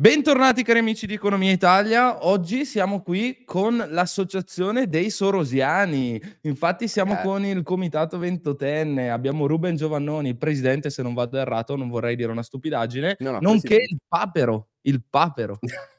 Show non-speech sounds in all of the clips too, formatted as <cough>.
Bentornati cari amici di Economia Italia, oggi siamo qui con l'associazione dei Sorosiani, infatti siamo eh. con il comitato ventotenne, abbiamo Ruben Giovannoni, il presidente se non vado errato, non vorrei dire una stupidaggine, no, no, nonché presidente. il papero, il papero. <laughs>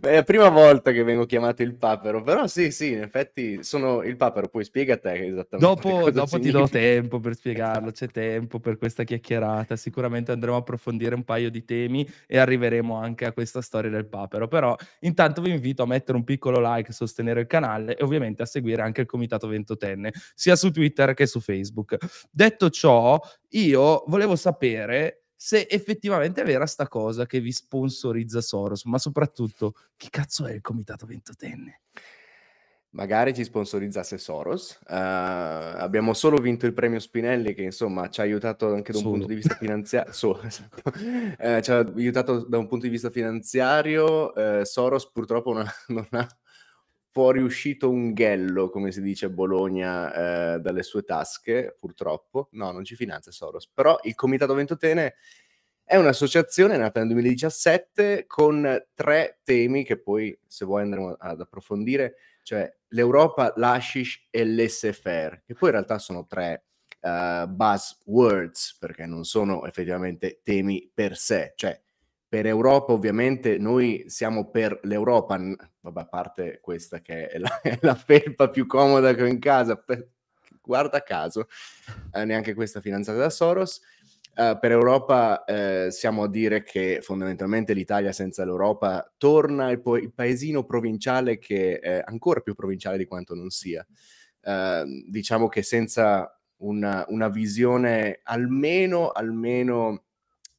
è la prima volta che vengo chiamato il papero, però sì, sì, in effetti sono il papero, poi spiega a te esattamente. Dopo, <laughs> dopo ti do tempo per spiegarlo, esatto. c'è tempo per questa chiacchierata, sicuramente andremo a approfondire un paio di temi e arriveremo anche a questa storia del papero, però intanto vi invito a mettere un piccolo like, sostenere il canale e ovviamente a seguire anche il Comitato Ventotenne, sia su Twitter che su Facebook. Detto ciò, io volevo sapere se effettivamente è vera sta cosa che vi sponsorizza Soros, ma soprattutto chi cazzo è il Comitato Ventotenne? magari ci sponsorizzasse Soros. Uh, abbiamo solo vinto il premio Spinelli, che insomma ci ha aiutato anche da un solo. punto di vista finanziario. <laughs> so, esatto. uh, ci ha aiutato da un punto di vista finanziario. Uh, Soros purtroppo non ha, non ha fuoriuscito un ghello, come si dice a Bologna, eh, dalle sue tasche, purtroppo. No, non ci finanzia Soros. Però il Comitato Ventotene è un'associazione nata nel 2017 con tre temi che poi, se vuoi, andremo ad approfondire, cioè l'Europa, l'Ashish e l'SFR, che poi in realtà sono tre uh, buzzwords, perché non sono effettivamente temi per sé. Cioè, per Europa ovviamente noi siamo per l'Europa, vabbè a parte questa che è la, <laughs> è la felpa più comoda che ho in casa, per, guarda caso, eh, neanche questa finanziata da Soros, eh, per Europa eh, siamo a dire che fondamentalmente l'Italia senza l'Europa torna il, po- il paesino provinciale che è ancora più provinciale di quanto non sia. Eh, diciamo che senza una, una visione almeno, almeno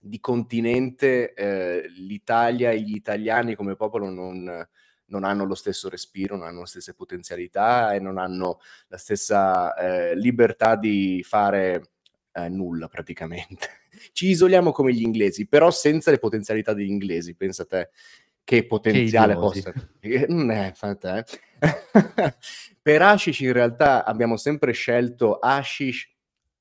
di continente eh, l'Italia e gli italiani come popolo non, non, hanno lo stesso respiro, non hanno le stesse potenzialità e non hanno la stessa eh, libertà di fare eh, nulla praticamente. <laughs> Ci isoliamo come gli inglesi, però senza le potenzialità degli inglesi, pensa te che potenziale possa... Eh, eh. <laughs> per Ashish in realtà abbiamo sempre scelto Ashish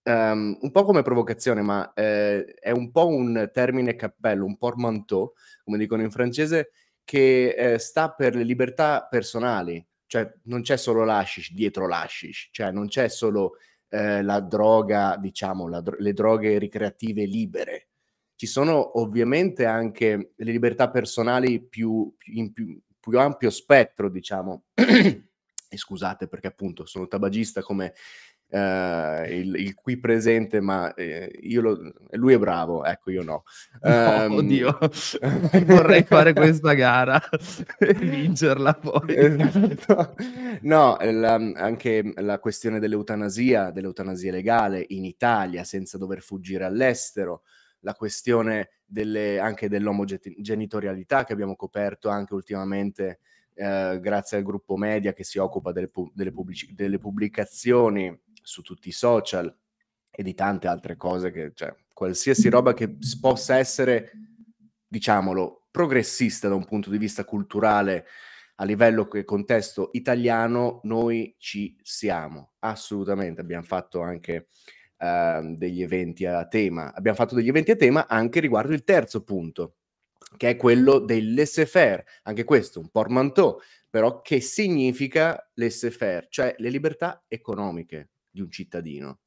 um, un po' come provocazione, ma eh, è un po' un termine cappello, un portmanteau, come dicono in francese, che eh, sta per le libertà personali, cioè non c'è solo l'ashish dietro l'ashish, cioè non c'è solo eh, la droga, diciamo, la dro- le droghe ricreative libere. Ci sono ovviamente anche le libertà personali più, in più, più ampio spettro, diciamo. <clears throat> e scusate perché appunto sono tabagista come Uh, il, il, qui presente, ma eh, lo, lui è bravo, ecco io no. <laughs> no um... Oddio, <laughs> vorrei fare <laughs> questa gara e vincerla poi. Esatto. No, la, anche la questione dell'eutanasia, dell'eutanasia legale in Italia senza dover fuggire all'estero, la questione delle, anche dell'omogenitorialità che abbiamo coperto anche ultimamente. Eh, grazie al gruppo media che si occupa delle, pu- delle, pubblic- delle pubblicazioni su tutti i social e di tante altre cose che, cioè, qualsiasi roba che possa essere, diciamolo, progressista da un punto di vista culturale a livello che contesto italiano, noi ci siamo, assolutamente. Abbiamo fatto anche eh, degli eventi a tema, abbiamo fatto degli eventi a tema anche riguardo il terzo punto, che è quello del laissez-faire, anche questo un portmanteau, però che significa laissez-faire, cioè le libertà economiche, di un cittadino.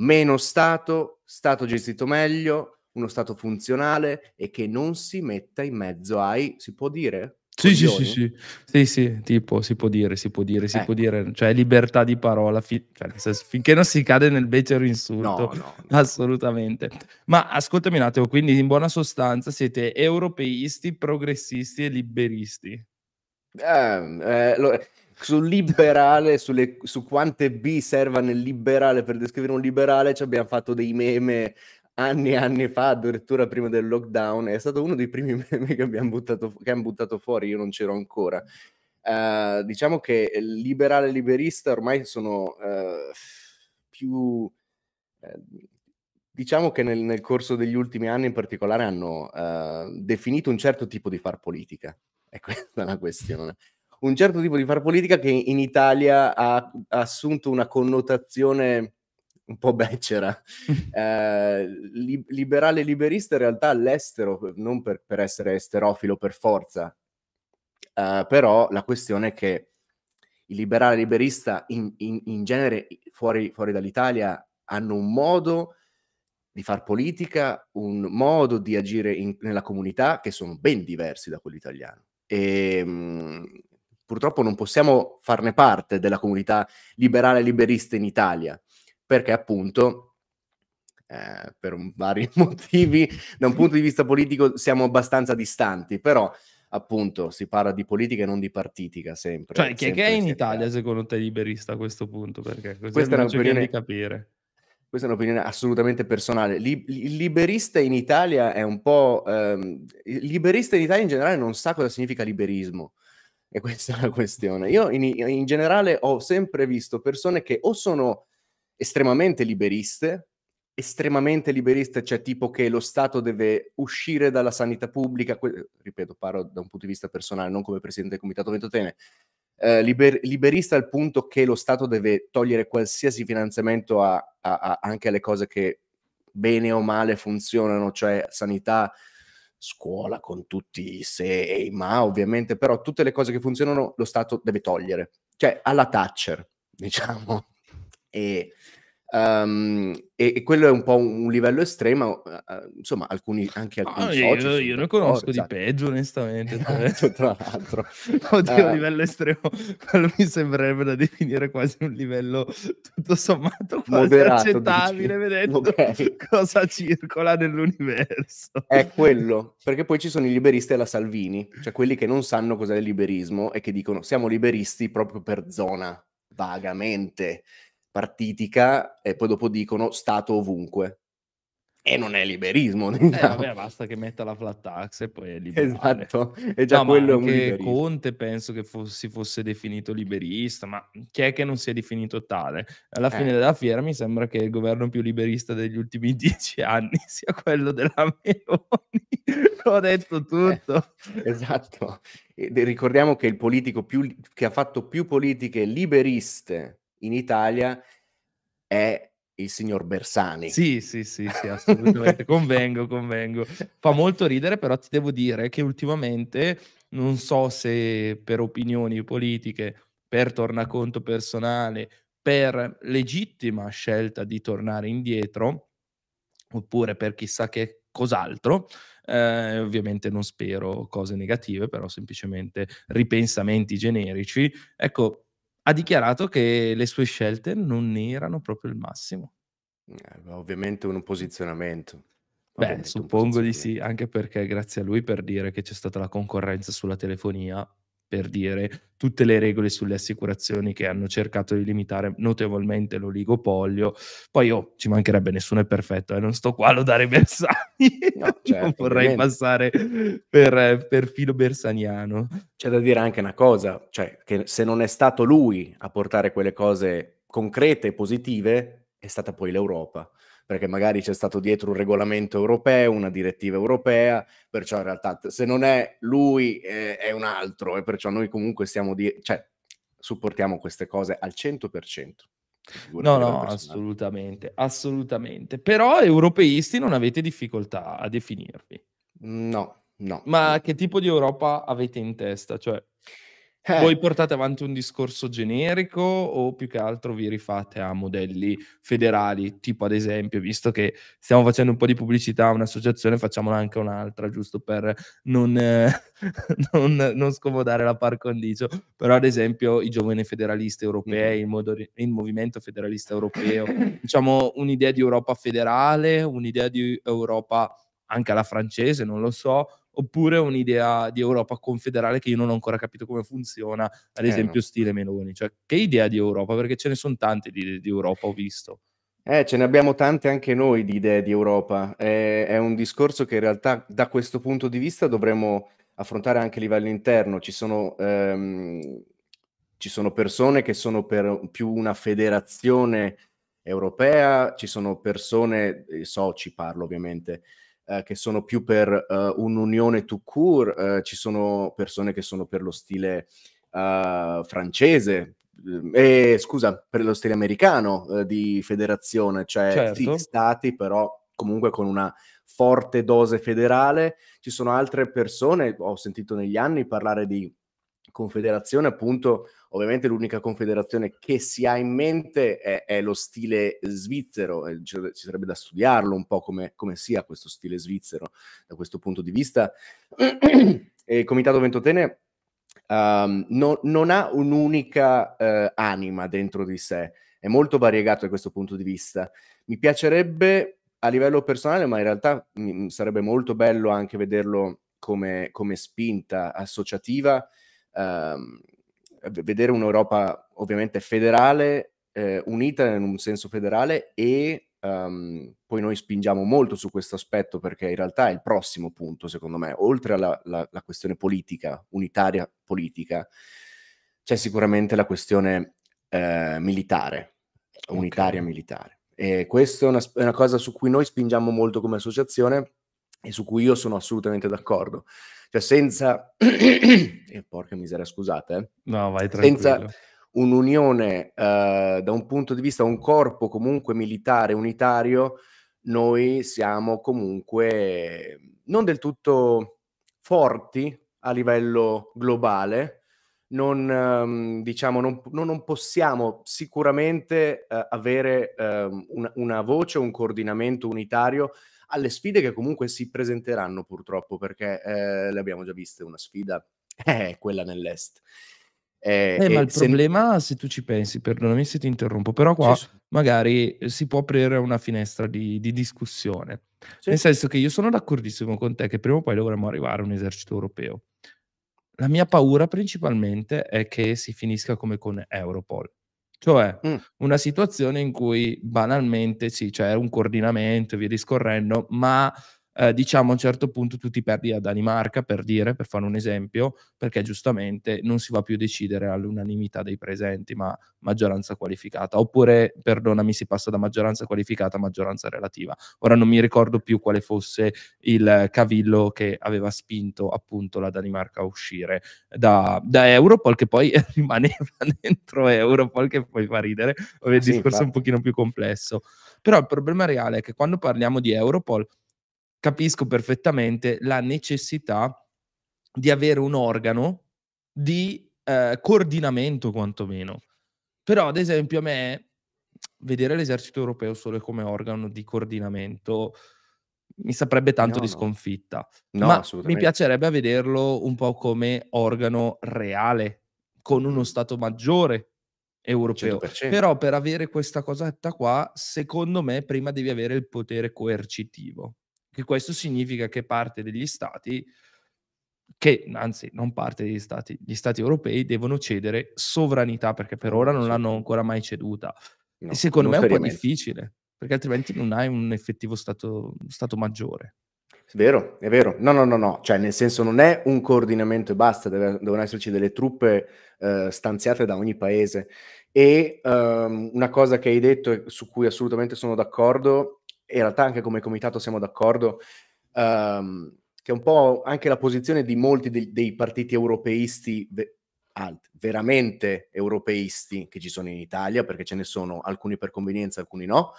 Meno Stato, Stato gestito meglio, uno Stato funzionale e che non si metta in mezzo ai, si può dire? Sì, sì, sì, sì, sì, sì, tipo si può dire, si può dire, si ecco. può dire, cioè libertà di parola, fi- cioè, senso, finché non si cade nel becero insulto, no, no, no. assolutamente. Ma ascoltami un attimo, quindi in buona sostanza siete europeisti, progressisti e liberisti. Eh, eh, lo, sul liberale, sulle, su quante B serva nel liberale per descrivere un liberale, ci abbiamo fatto dei meme anni e anni fa, addirittura prima del lockdown. È stato uno dei primi <laughs> meme che abbiamo buttato, che hanno buttato fuori, io non c'ero ancora. Uh, diciamo che liberale e liberista ormai sono uh, più... Uh, diciamo che nel, nel, corso degli ultimi anni in particolare hanno definito un certo tipo di far politica. è <laughs> questa la questione un certo tipo di far politica che in Italia ha, ha assunto una connotazione un po' becera. <laughs> Eh, li- liberale liberista in realtà all'estero, non per, per essere esterofilo per forza, eh, però la questione è che il liberale liberista in, in, in genere fuori, fuori, dall'Italia hanno un modo di far politica, un modo di agire in, nella comunità che sono ben diversi da quello italiano. E, ehm, purtroppo non possiamo farne parte della comunità liberale liberista in Italia, perché appunto eh, per vari <laughs> motivi, da un punto di vista politico siamo abbastanza distanti, però appunto si parla di politica e non di partitica sempre. Cioè, chi è che è in Italia secondo te liberista a questo punto? Perché così questa è un'opinione di capire. Questa è un'opinione assolutamente personale. Il liberista in Italia è un po'... Ehm, liberista in Italia in generale non sa cosa significa liberismo. E questa è <laughs> la questione. Io in, in generale ho sempre visto persone che o sono estremamente liberiste, estremamente liberiste, cioè tipo che lo Stato deve uscire dalla sanità pubblica, que- ripeto, parlo da un punto di vista personale, non come presidente del Comitato Ventotene, eh, liber- liberista al punto che lo Stato deve togliere qualsiasi finanziamento a, a, a anche alle cose che bene o male funzionano, cioè sanità, scuola con tutti i se e i ma, ovviamente, però tutte le cose che funzionano lo Stato deve togliere, cioè alla Thatcher, <laughs> diciamo. E Um, e, e, quello è un po' un, un livello estremo, uh, insomma, alcuni anche alcuni ah, soci, Io, io ne conosco oh, di esatto. peggio, onestamente. Esatto, tra l'altro, <laughs> oddio, uh, livello estremo, quello mi sembrerebbe da definire quasi un livello tutto sommato quasi moderato, accettabile, dici. vedendo okay. cosa circola nell'universo. È quello, perché poi ci sono i liberisti e la Salvini, cioè quelli che non sanno cos'è il liberismo e che dicono siamo liberisti proprio per zona, vagamente partitica e poi dopo dicono Stato ovunque. E non è liberismo. Eh, diciamo. vabbè, basta che metta la flat tax e poi è libero. Esatto, è già no, quello anche Conte penso che fo- si fosse definito liberista, ma chi è che non si è definito tale? Alla eh. fine eh. della fiera mi sembra che il governo più liberista degli ultimi <laughs> dieci anni <laughs> sia quello della Meloni. <laughs> Ho detto eh, tutto. Eh, esatto. E ricordiamo che il politico più, che ha fatto più politiche liberiste in Italia è il signor Bersani. Sì, sì, sì, sì assolutamente, <laughs> convengo, convengo. Fa molto ridere, però ti devo dire che ultimamente, non so se per opinioni politiche, per tornaconto personale, per legittima scelta di tornare indietro, oppure per chissà che cos'altro, eh, ovviamente non spero cose negative, però semplicemente ripensamenti generici. Ecco, ha dichiarato che le sue scelte non erano proprio il massimo. Eh, ovviamente un posizionamento. Beh, suppongo di sì, anche perché grazie a lui per dire che c'è stata la concorrenza sulla telefonia per dire, tutte le regole sulle assicurazioni che hanno cercato di limitare notevolmente l'oligopolio. Poi oh, ci mancherebbe nessuno è perfetto, eh? non sto qua a lodare Bersani, no, <laughs> certo, non vorrei ovviamente. passare per, per, filo bersaniano. C'è da dire anche una cosa, cioè che se non è stato lui a portare quelle cose concrete e positive, è stata poi l'Europa perché magari c'è stato dietro un regolamento europeo, una direttiva europea, perciò in realtà se non è lui eh, è un altro e perciò noi comunque stiamo di... cioè supportiamo queste cose al 100%. No, no, assolutamente, assolutamente. Però europeisti non avete difficoltà a definirvi. No, no. Ma che tipo di Europa avete in testa? Cioè, eh. Voi portate avanti un discorso generico o più che altro vi rifate a modelli federali, tipo ad esempio, visto che stiamo facendo un po' di pubblicità a un'associazione, facciamola anche un'altra, giusto per non, eh, <laughs> non, non scomodare la par condicio, però ad esempio i giovani federalisti europei, mm-hmm. il, moder- il movimento federalista europeo, diciamo un'idea di Europa federale, un'idea di Europa anche alla francese, non lo so, oppure un'idea di Europa confederale che io non ho ancora capito come funziona, ad eh, esempio eh no. stile Meloni. Cioè, che idea di Europa? Perché ce ne sono tante di, di Europa, ho visto. Eh, ce ne abbiamo tante anche noi di idee di Europa. È, è un discorso che in realtà da questo punto di vista dovremmo affrontare anche a livello interno. Ci sono, ehm, ci sono persone che sono per più una federazione europea, ci sono persone, eh, soci parlo ovviamente, eh, che sono più per uh, un'unione to court, uh, ci sono persone che sono per lo stile uh, francese, eh, scusa, per lo stile americano di federazione, cioè certo. sì, stati però comunque con una forte dose federale. Ci sono altre persone, ho sentito negli anni parlare di confederazione appunto Ovviamente l'unica confederazione che si ha in mente è, è lo stile svizzero, eh, ci sarebbe da studiarlo un po' come, come sia questo stile svizzero da questo punto di vista. Il Comitato Ventotene um, no, non ha un'unica uh, anima dentro di sé, è molto variegato da questo punto di vista. Mi piacerebbe a livello personale, ma in realtà mh, sarebbe molto bello anche vederlo come, come spinta associativa. Um, vedere un'Europa ovviamente federale, eh, unita in un senso federale e um, poi noi spingiamo molto su questo aspetto perché in realtà è il prossimo punto, secondo me, oltre alla questione politica, unitaria politica, c'è sicuramente la questione eh, militare, okay. unitaria militare. E questa è una, è una cosa su cui noi spingiamo molto come associazione e su cui io sono assolutamente d'accordo. Cioè senza... <clears throat> eh, porca miseria, scusate. Eh. No, vai tranquillo. Senza un'unione eh, da un punto di vista, un corpo comunque militare unitario, noi siamo comunque non del tutto forti a livello globale, non, ehm, diciamo, non, non possiamo sicuramente eh, avere ehm, una, una voce, un coordinamento unitario alle sfide che comunque si presenteranno purtroppo perché eh, le abbiamo già viste una sfida, <laughs> eh, quella nell'est. Eh, eh, ma il se... problema, se tu ci pensi, perdonami se ti interrompo, però qua sì, magari eh, si può aprire una finestra di, di discussione. Sì. Nel senso che io sono d'accordissimo con te che prima o poi dovremmo arrivare a un esercito europeo. La mia paura principalmente è che si finisca come con Europol, cioè, mm. una situazione in cui banalmente sì, c'è cioè, un coordinamento e via discorrendo, ma eh, diciamo a un certo punto tu ti perdi la Danimarca, per dire, per fare un esempio, perché giustamente non si va più a decidere all'unanimità dei presenti, ma maggioranza qualificata. Oppure, perdonami, si passa da maggioranza qualificata a maggioranza relativa. Ora non mi ricordo più quale fosse il cavillo che aveva spinto appunto la Danimarca a uscire da, da Europol, che poi <laughs> rimaneva dentro Europol, che poi fa ridere, il eh sì, discorso è un pochino più complesso. Però il problema reale è che quando parliamo di Europol, capisco perfettamente la necessità di avere un organo di eh, coordinamento quantomeno. Però ad esempio a me vedere l'esercito europeo solo come organo di coordinamento mi saprebbe tanto no, di sconfitta. No, ma mi piacerebbe vederlo un po' come organo reale, con uno Stato maggiore europeo. 100%. Però per avere questa cosetta qua, secondo me, prima devi avere il potere coercitivo. E questo significa che parte degli stati, che anzi non parte degli stati, gli stati europei devono cedere sovranità perché per ora non l'hanno ancora mai ceduta. No, e secondo me è un po' difficile, perché altrimenti non hai un effettivo stato, stato maggiore. È vero, è vero. No, no, no, no. Cioè, nel senso, non è un coordinamento e basta, deve, devono esserci delle truppe eh, stanziate da ogni paese. E ehm, una cosa che hai detto, e su cui assolutamente sono d'accordo, e in realtà anche come comitato siamo d'accordo, um, che è un po' anche la posizione di molti de- dei partiti europeisti ve- alt- veramente europeisti che ci sono in Italia, perché ce ne sono alcuni per convenienza, alcuni no.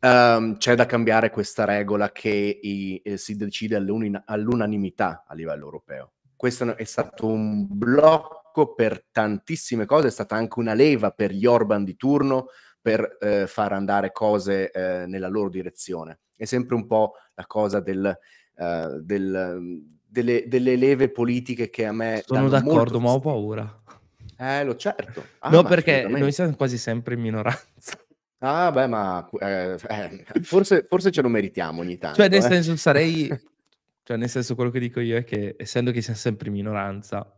Um, c'è da cambiare questa regola che i, eh, si decide all'unanimità a livello europeo. Questo è stato un blocco per tantissime cose, è stata anche una leva per gli Orban di turno, per eh, far andare cose eh, nella loro direzione. È sempre un po' la cosa del, uh, del, delle, delle, leve politiche che a me... Sono d'accordo, ma ho paura. Eh, lo certo. Ah, no, perché noi siamo quasi sempre in minoranza. Ah, beh, ma eh, eh forse, forse, ce lo meritiamo ogni tanto. Cioè, nel eh. senso, sarei... <laughs> Cioè, nel senso, quello che dico io è che, essendo che siamo sempre in minoranza,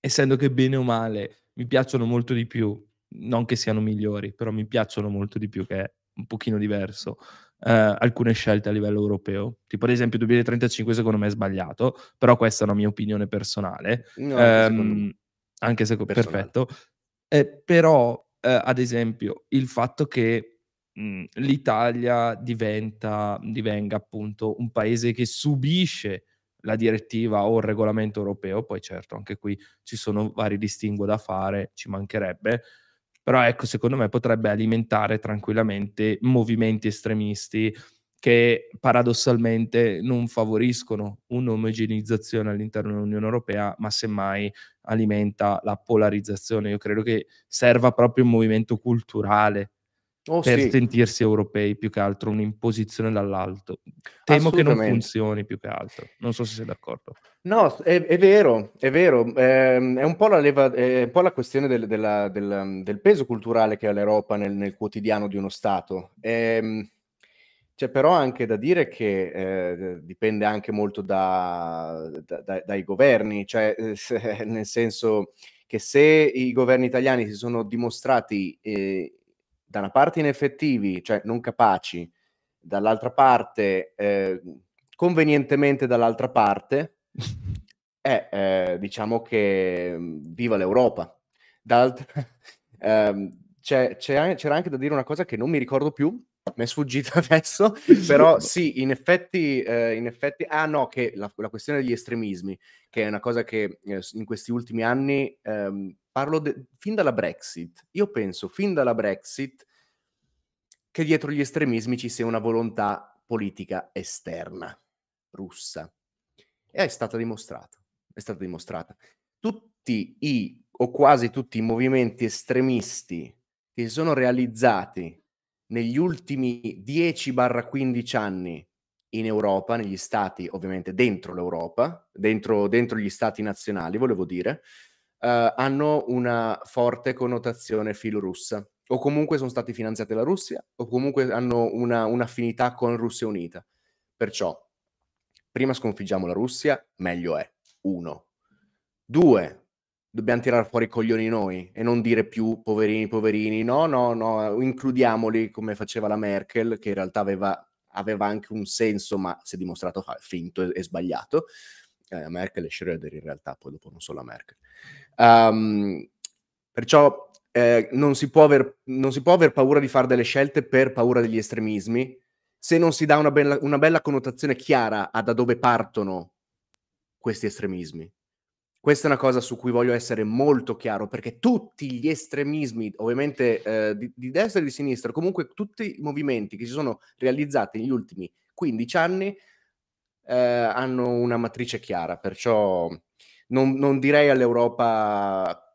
essendo che bene o male mi piacciono molto di più non che siano migliori, però mi piacciono molto di più che è un pochino diverso. Eh, alcune scelte a livello europeo, tipo ad esempio 2035 secondo me è sbagliato, però questa è una mia opinione personale, no, ehm, anche se personale. perfetto, eh, però eh, ad esempio il fatto che mh, mm, l'Italia diventa, divenga appunto un paese che subisce la direttiva o il regolamento europeo, poi certo anche qui ci sono vari distinguo da fare, ci mancherebbe, però ecco, secondo me potrebbe alimentare tranquillamente movimenti estremisti che paradossalmente non favoriscono un'omogenizzazione all'interno dell'Unione Europea, ma semmai alimenta la polarizzazione. Io credo che serva proprio un movimento culturale Oh, per sì. sentirsi europei più che altro, un'imposizione dall'alto. Temo che non funzioni più che altro. Non so se sei d'accordo. No, è, è vero, è vero. È, ehm, è, un leva, è, un po' la questione del, della, del, del peso culturale che ha l'Europa nel, nel quotidiano di uno Stato. Ehm, c'è però anche da dire che eh, dipende anche molto da, da, da, dai governi, cioè eh, se, <laughs> nel senso che se i governi italiani si sono dimostrati... Eh, da una parte ineffettivi, cioè non capaci, dall'altra parte eh, convenientemente dall'altra parte, <laughs> eh, eh, diciamo che mm, viva l'Europa. <laughs> ehm, c'era anche da dire una cosa che non mi ricordo più, mi è sfuggita <laughs> adesso, però sì, in effetti, eh, in effetti ah no, che la, la, questione degli estremismi, che è una cosa che eh, in questi ultimi anni ehm, Parlo de- fin dalla Brexit. Io penso fin dalla Brexit che dietro gli estremismi ci sia una volontà politica esterna russa. E è stata dimostrata. È stata dimostrata. Tutti i, o quasi tutti i movimenti estremisti che si sono realizzati negli ultimi 10-15 anni in Europa, negli stati ovviamente dentro l'Europa, dentro, dentro gli stati nazionali, volevo dire, eh, hanno una forte connotazione filorussa, o comunque sono stati finanziati dalla Russia, o comunque hanno una, un'affinità con Russia Unita. Perciò, prima sconfiggiamo la Russia, meglio è. Uno. Due, dobbiamo tirare fuori i coglioni noi e non dire più poverini, poverini, no, no, no, includiamoli come faceva la Merkel, che in realtà aveva, aveva anche un senso, ma si è dimostrato finto e, e sbagliato. Eh, Merkel e Schröder in realtà, poi dopo non solo la Merkel. Um, perciò eh, non, si aver, non, si può aver, paura di fare delle scelte per paura degli estremismi, se non si dà una bella, una bella connotazione chiara a da dove partono questi estremismi. Questa è una cosa su cui voglio essere molto chiaro, perché tutti gli estremismi, ovviamente eh, di, di, destra e di sinistra, comunque tutti i movimenti che si sono realizzati negli ultimi 15 anni eh, hanno una matrice chiara, perciò non, non direi all'Europa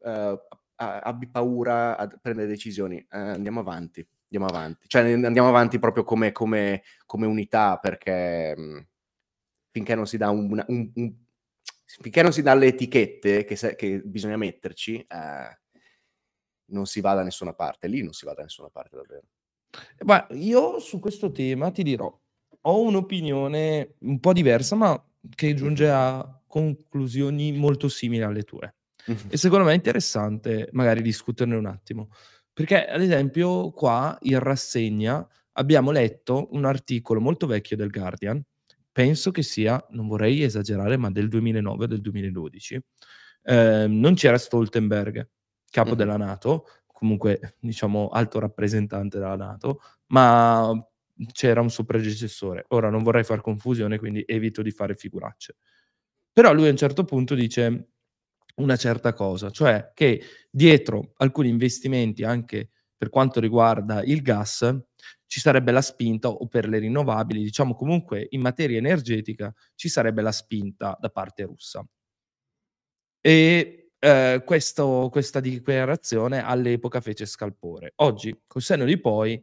uh, abbi paura a prendere decisioni, uh, andiamo avanti, andiamo avanti, cioè andiamo avanti proprio come, come, come unità perché mh, mm, finché non si dà un, un, un, finché non si dà le etichette che, se, che bisogna metterci, uh, non si va da nessuna parte, lì non si va da nessuna parte davvero. Ma io su questo tema ti dirò, ho un'opinione un po' diversa, ma che giunge a conclusioni molto simili alle tue. Mm-hmm. E secondo me è interessante magari discuterne un attimo, perché ad esempio qua in rassegna abbiamo letto un articolo molto vecchio del Guardian, penso che sia, non vorrei esagerare, ma del 2009 o del 2012. Eh, non c'era Stoltenberg, capo mm-hmm. della Nato, comunque diciamo alto rappresentante della Nato, ma c'era un suo predecessore. Ora non vorrei far confusione, quindi evito di fare figuracce. Però lui a un certo punto dice una certa cosa, cioè che dietro alcuni investimenti anche per quanto riguarda il gas ci sarebbe la spinta o per le rinnovabili, diciamo comunque in materia energetica ci sarebbe la spinta da parte russa. E eh, questo, questa dichiarazione all'epoca fece scalpore. Oggi, col senno di poi,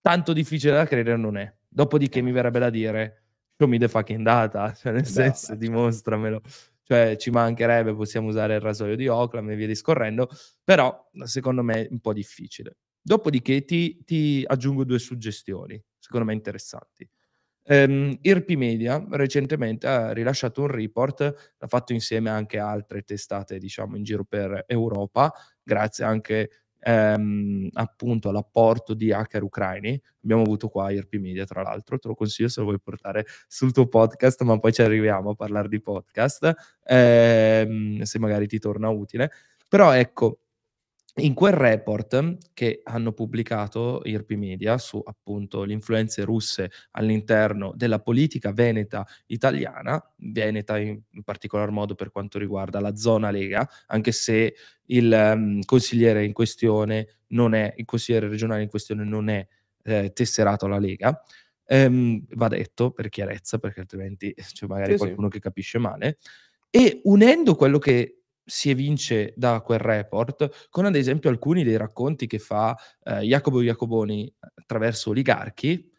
tanto difficile da credere non è. Dopodiché mi verrebbe da dire, show me the fucking data, <laughs> cioè nel eh senso, dimostramelo. Cioè, ci mancherebbe, possiamo usare il rasoio di Oakland e via discorrendo, però secondo me è un po' difficile. Dopodiché ti, ti aggiungo due suggestioni, secondo me interessanti. Um, IRP Media recentemente ha rilasciato un report, l'ha fatto insieme anche altre testate, diciamo, in giro per Europa, grazie anche a ehm, appunto l'apporto di hacker ucraini. Abbiamo avuto qua IRP Media, tra l'altro, te lo consiglio se lo vuoi portare sul tuo podcast, ma poi ci arriviamo a parlare di podcast, ehm, se magari ti torna utile. Però ecco, in quel report che hanno pubblicato IRP Media su appunto le influenze russe all'interno della politica veneta italiana, veneta in, particolar modo per quanto riguarda la zona Lega, anche se il um, consigliere in questione non è, il consigliere regionale in questione non è eh, tesserato alla Lega, ehm, va detto per chiarezza, perché altrimenti eh, c'è cioè, magari sì, qualcuno sì. che capisce male, e unendo quello che si evince da quel report, con ad esempio alcuni dei racconti che fa eh, Jacopo Jacoboni attraverso oligarchi,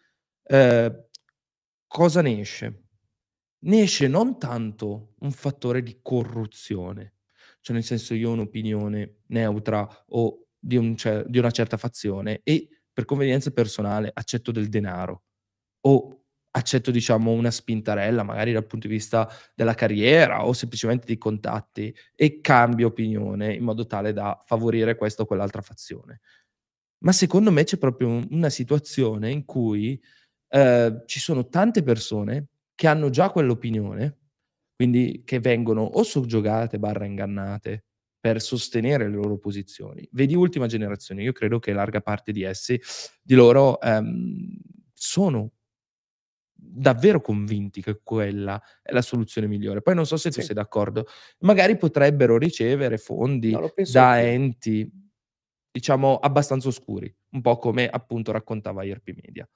eh, cosa ne esce? Ne esce non tanto un fattore di corruzione, cioè nel senso io ho un'opinione neutra o di, un cer- di una certa fazione e per convenienza personale accetto del denaro o accetto diciamo una spintarella magari dal punto di vista della carriera o semplicemente dei contatti e cambio opinione in modo tale da favorire questa o quell'altra fazione. Ma secondo me c'è proprio un, una situazione in cui eh, ci sono tante persone che hanno già quell'opinione, quindi che vengono o soggiogate barra ingannate per sostenere le loro posizioni. Vedi ultima generazione, io credo che larga parte di essi, di loro, ehm, sono davvero convinti che quella è la soluzione migliore. Poi non so se tu sei d'accordo, magari potrebbero ricevere fondi no, da che... enti, diciamo, abbastanza oscuri, un po' come appunto raccontava IRP Media.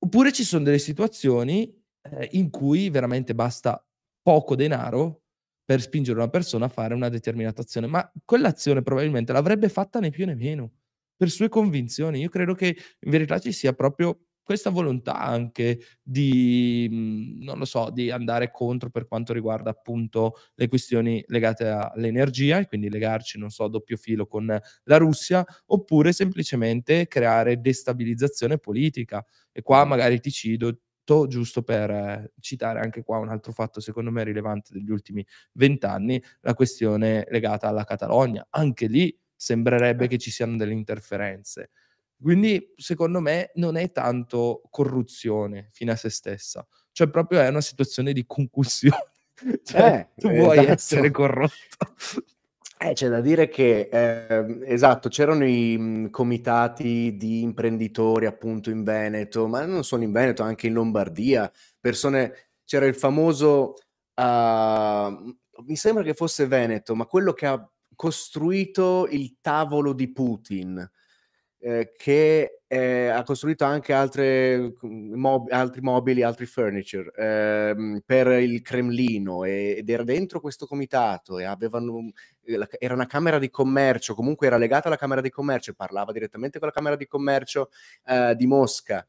Oppure ci sono delle situazioni eh, in cui veramente basta poco denaro per spingere una persona a fare una determinata azione, ma quell'azione probabilmente l'avrebbe fatta né più né meno, per sue convinzioni. Io credo che in verità ci sia proprio questa volontà anche di, mhmm, non lo so, di andare contro per quanto riguarda appunto le questioni legate all'energia e quindi legarci, non so, a doppio filo con la Russia, oppure semplicemente creare destabilizzazione politica. E qua magari ti cido, giusto per eh, citare anche qua un altro fatto secondo me rilevante degli ultimi vent'anni, la questione legata alla Catalogna. Anche lì sembrerebbe eh. che ci siano delle interferenze. Quindi, secondo me, non è tanto corruzione fino a se stessa, cioè proprio è una situazione di concussione. <laughs> cioè, eh, tu vuoi esatto. essere corrotto. Eh, c'è da dire che, eh, esatto, c'erano i m, mm, comitati di imprenditori appunto in Veneto, ma non solo in Veneto, anche in Lombardia, persone, c'era il famoso, uh, mi sembra che fosse Veneto, ma quello che ha costruito il tavolo di Putin, eh, che eh, ha costruito anche altre, mm, mob- altri mobili, altri furniture ehm, per il Cremlino e, ed era dentro questo comitato e avevano, mm, eh, era una Camera di Commercio, comunque era legata alla Camera di Commercio, parlava direttamente con la Camera di Commercio eh, di Mosca.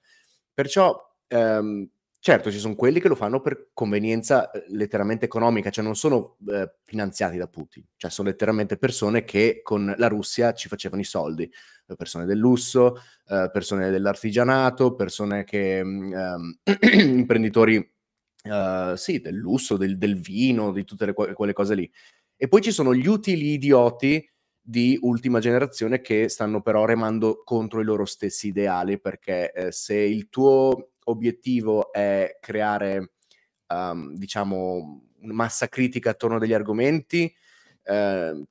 Perciò ehm, Certo, ci sono quelli che lo fanno per convenienza eh, letteralmente economica, cioè non sono eh, finanziati da Putin, cioè sono letteralmente persone che con la Russia ci facevano i soldi, eh, persone del lusso, eh, persone dell'artigianato, persone che mm, ehm, <clears throat> imprenditori eh, sì, del lusso, del, del, vino, di tutte que- quelle cose lì. E poi ci sono gli utili idioti di ultima generazione che stanno però remando contro i loro stessi ideali perché eh, se il tuo obiettivo è creare, um, diciamo, massa critica attorno agli argomenti, eh,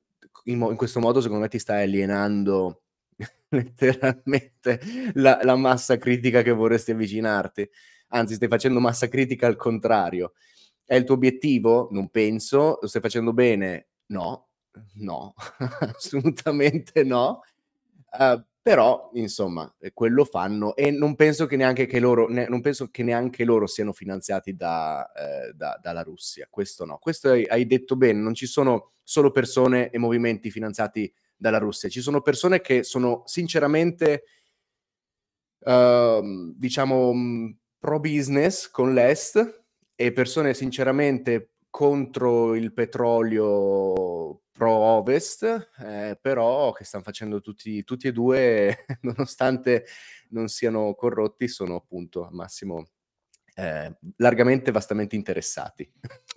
in, mo- in, questo modo secondo me ti stai alienando <laughs> letteralmente la, la massa critica che vorresti avvicinarti. Anzi, stai facendo massa critica al contrario. È il tuo obiettivo? Non penso. Lo stai facendo bene? No, no, <laughs> assolutamente no. Uh, però insomma quello fanno e non penso che neanche, che loro, ne, che neanche loro, siano finanziati da, eh, da, dalla Russia, questo no, questo hai, hai, detto bene, non ci sono solo persone e movimenti finanziati dalla Russia, ci sono persone che sono sinceramente, uh, diciamo, mm, pro business con l'Est e persone sinceramente contro il petrolio pro-ovest, eh, però che stanno facendo tutti, tutti e due, <laughs> nonostante non siano corrotti, sono appunto al massimo eh, largamente, vastamente interessati.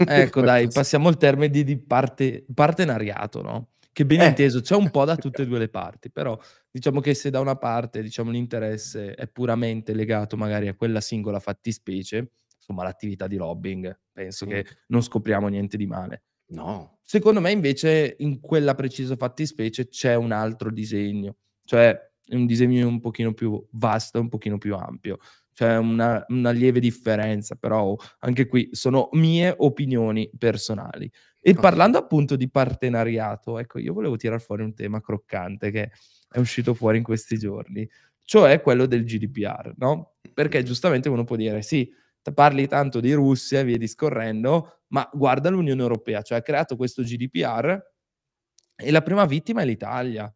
Ecco <laughs> dai, passiamo al termine di, parte, partenariato, no? Che ben eh. inteso c'è un po' da <laughs> tutte e due le parti, però diciamo che se da una parte diciamo, l'interesse è puramente legato magari a quella singola fattispecie, insomma l'attività di lobbying, penso mm. che non scopriamo niente di male No, secondo me invece in quella precisa fattispecie c'è un altro disegno, cioè un disegno un pochino più vasto, un pochino più ampio, c'è cioè, una, una lieve differenza, però anche qui sono mie opinioni personali. E parlando appunto di partenariato, ecco, io volevo tirar fuori un tema croccante che è uscito fuori in questi giorni, cioè quello del GDPR, no? Perché giustamente uno può dire, sì, parli tanto di Russia via discorrendo, ma guarda l'Unione Europea, cioè ha creato questo GDPR e la prima vittima è l'Italia.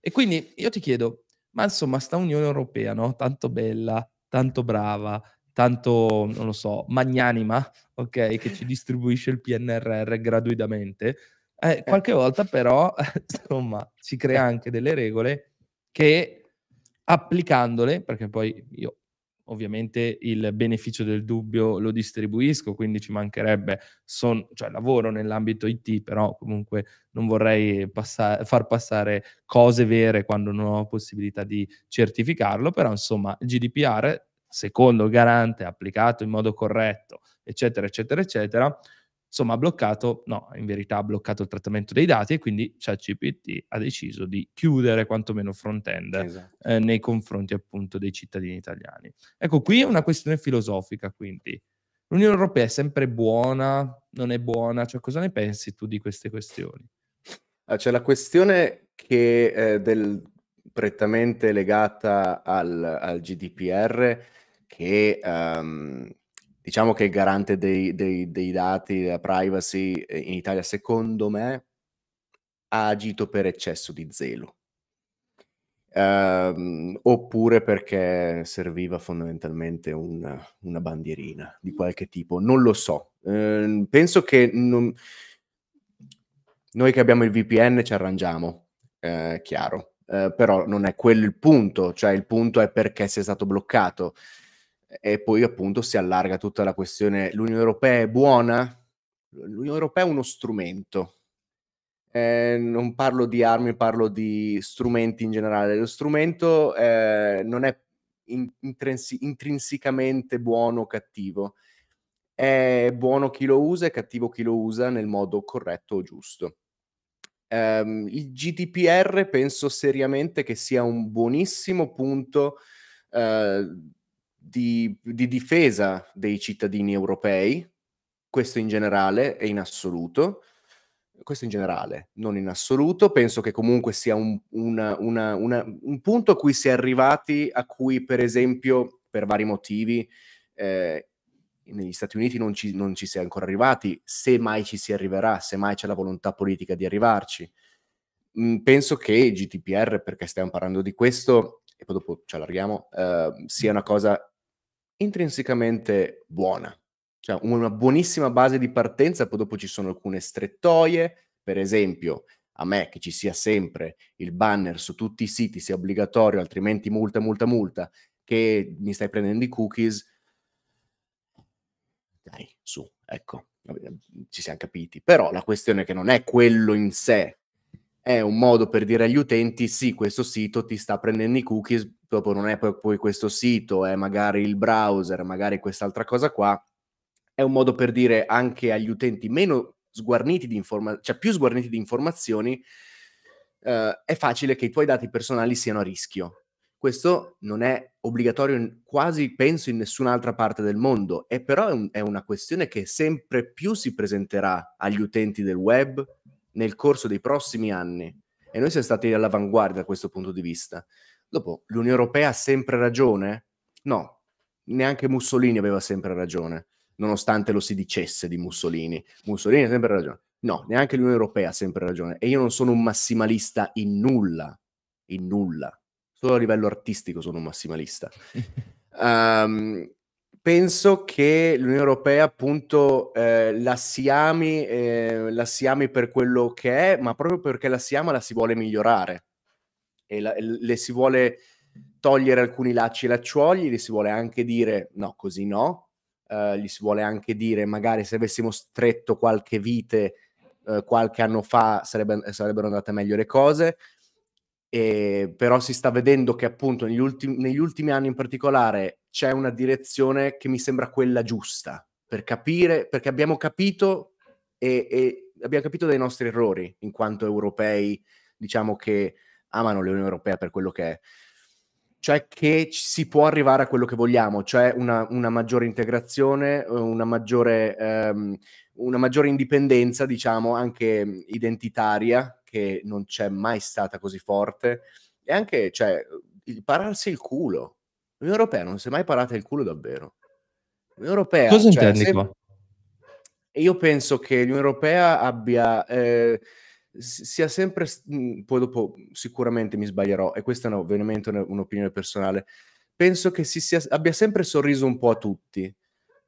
E quindi io ti chiedo, ma insomma, sta Unione Europea, no? Tanto bella, tanto brava, tanto, non lo so, magnanima, <laughs> ok? Che ci distribuisce il PNRR gratuitamente. Eh, eh, qualche volta però, <laughs> insomma, si crea eh. anche delle regole che applicandole, perché poi io ovviamente il beneficio del dubbio lo distribuisco, quindi ci mancherebbe, son, cioè lavoro nell'ambito IT, però comunque non vorrei passa- far passare cose vere quando non ho possibilità di certificarlo, però insomma il GDPR, secondo il garante, applicato in modo corretto, eccetera, eccetera, eccetera, Insomma, ha bloccato, no, in verità ha bloccato il trattamento dei dati e quindi ChatGPT ha deciso di chiudere quantomeno front-end eh, esatto. eh, nei confronti appunto dei cittadini italiani. Ecco, qui è una questione filosofica, quindi l'Unione Europea è sempre buona, non è buona, cioè cosa ne pensi tu di queste questioni? Ah, c'è la questione che eh, del prettamente legata al, al GDPR che um, diciamo che il garante dei, dei, dei, dati, della privacy eh, in Italia, secondo me, ha agito per eccesso di zelo. Ehm, oppure perché serviva fondamentalmente una, una, bandierina di mm. qualche tipo, non lo so. Ehm, penso che non... noi che abbiamo il VPN ci arrangiamo, eh, chiaro, eh, però non è quello il punto, cioè il punto è perché sia stato bloccato e poi appunto si allarga tutta la questione l'Unione Europea è buona? L'Unione Europea è uno strumento. Eh, non parlo di armi, parlo di strumenti in generale. Lo strumento eh, non è in, intrinsecamente buono o cattivo. È buono chi lo usa e cattivo chi lo usa nel modo corretto o giusto. Um, il GDPR penso seriamente che sia un buonissimo punto uh, di, di difesa dei cittadini europei, questo in generale e in assoluto, questo in generale, non in assoluto, penso che comunque sia un, una, una, una, un punto a cui si è arrivati, a cui per esempio per vari motivi eh, negli Stati Uniti non ci, non ci si è ancora arrivati, se mai ci si arriverà, se mai c'è la volontà politica di arrivarci. Mm, penso che GDPR, perché stiamo parlando di questo, e poi dopo ci allarghiamo, eh, sia una cosa intrinsecamente buona, cioè una buonissima base di partenza, poi dopo ci sono alcune strettoie, per esempio a me che ci sia sempre il banner su tutti i siti sia obbligatorio, altrimenti multa, multa, multa, che mi stai prendendo i cookies, dai, su, ecco, ci siamo capiti. Però la questione è che non è quello in sé è un modo per dire agli utenti sì, questo sito ti sta prendendo i cookies, dopo non è poi questo sito, è magari il browser, magari quest'altra cosa qua, è un modo per dire anche agli utenti meno sguarniti di informazioni, cioè più sguarniti di informazioni, eh, è facile che i tuoi dati personali siano a rischio. Questo non è obbligatorio in, quasi, penso, in nessun'altra parte del mondo, e però è, un, è una questione che sempre più si presenterà agli utenti del web, nel corso dei prossimi anni e noi siamo stati all'avanguardia da questo punto di vista. Dopo, l'Unione Europea ha sempre ragione? No, neanche Mussolini aveva sempre ragione, nonostante lo si dicesse di Mussolini. Mussolini ha sempre ragione. No, neanche l'Unione Europea ha sempre ragione. E io non sono un massimalista in nulla, in nulla. Solo a livello artistico sono un massimalista. um, <laughs> penso che l'Unione Europea appunto eh, la, si ami, eh, la si ami per quello che è, ma proprio perché la si ama la si vuole migliorare e la, le si vuole togliere alcuni lacci e lacciuoli, gli si vuole anche dire no, così no, eh, gli si vuole anche dire magari se avessimo stretto qualche vite eh, qualche anno fa sarebbe, sarebbero andate meglio le cose, e, però si sta vedendo che appunto negli ultimi, negli ultimi anni in particolare c'è una direzione che mi sembra quella giusta per capire, perché abbiamo capito e, e abbiamo capito dei nostri errori in quanto europei, diciamo che amano l'Unione Europea per quello che è cioè che si può arrivare a quello che vogliamo, cioè una, una maggiore integrazione, una maggiore, ehm, una maggiore, indipendenza, diciamo, anche identitaria, che non c'è mai stata così forte, e anche, cioè, il pararsi il culo, L'Unione Europea non si è mai parata il culo davvero. L'Unione Europea... Cosa cioè, intendi qua? Se... Io penso che l'Unione Europea abbia... Eh, sia sempre... Poi dopo sicuramente mi sbaglierò, e questa è veramente un'opinione personale. Penso che si sia, abbia sempre sorriso un po' a tutti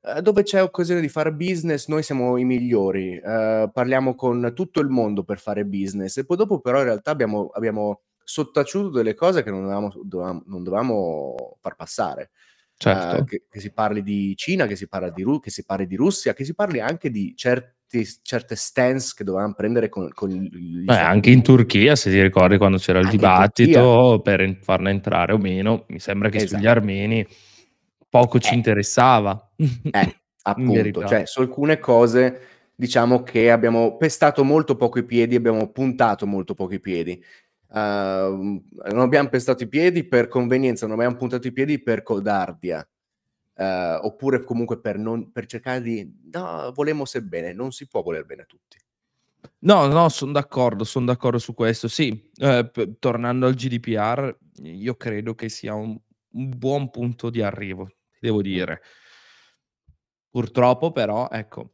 eh, dove c'è occasione di fare business, noi siamo i migliori, eh, parliamo con tutto il mondo per fare business e poi dopo però in realtà abbiamo, abbiamo sottaciuto delle cose che non dovevamo, dovevamo, non dovevamo far passare. Certo. Uh, che, che, si parli di Cina, che si, di Ru- che si, parli di Russia, che si parli anche di certi, certe stance che dovevamo prendere con, con gli Beh, anche in Turchia, se ti ricordi, quando c'era il dibattito per farne entrare o meno, mi sembra che esatto. sugli armeni poco eh. ci interessava. Eh, <laughs> appunto, cioè su alcune cose diciamo che abbiamo pestato molto poco i piedi, abbiamo puntato molto poco i piedi. Uh, non abbiamo pestato i piedi per convenienza, non abbiamo puntato i piedi per codardia. Uh, oppure comunque per, non, per cercare di no, volemos bene, non si può voler bene a tutti. No, no, sono d'accordo, sono d'accordo su questo. Sì, eh, p- tornando al GDPR, io credo che sia un, un, buon punto di arrivo, devo dire. Purtroppo però, ecco,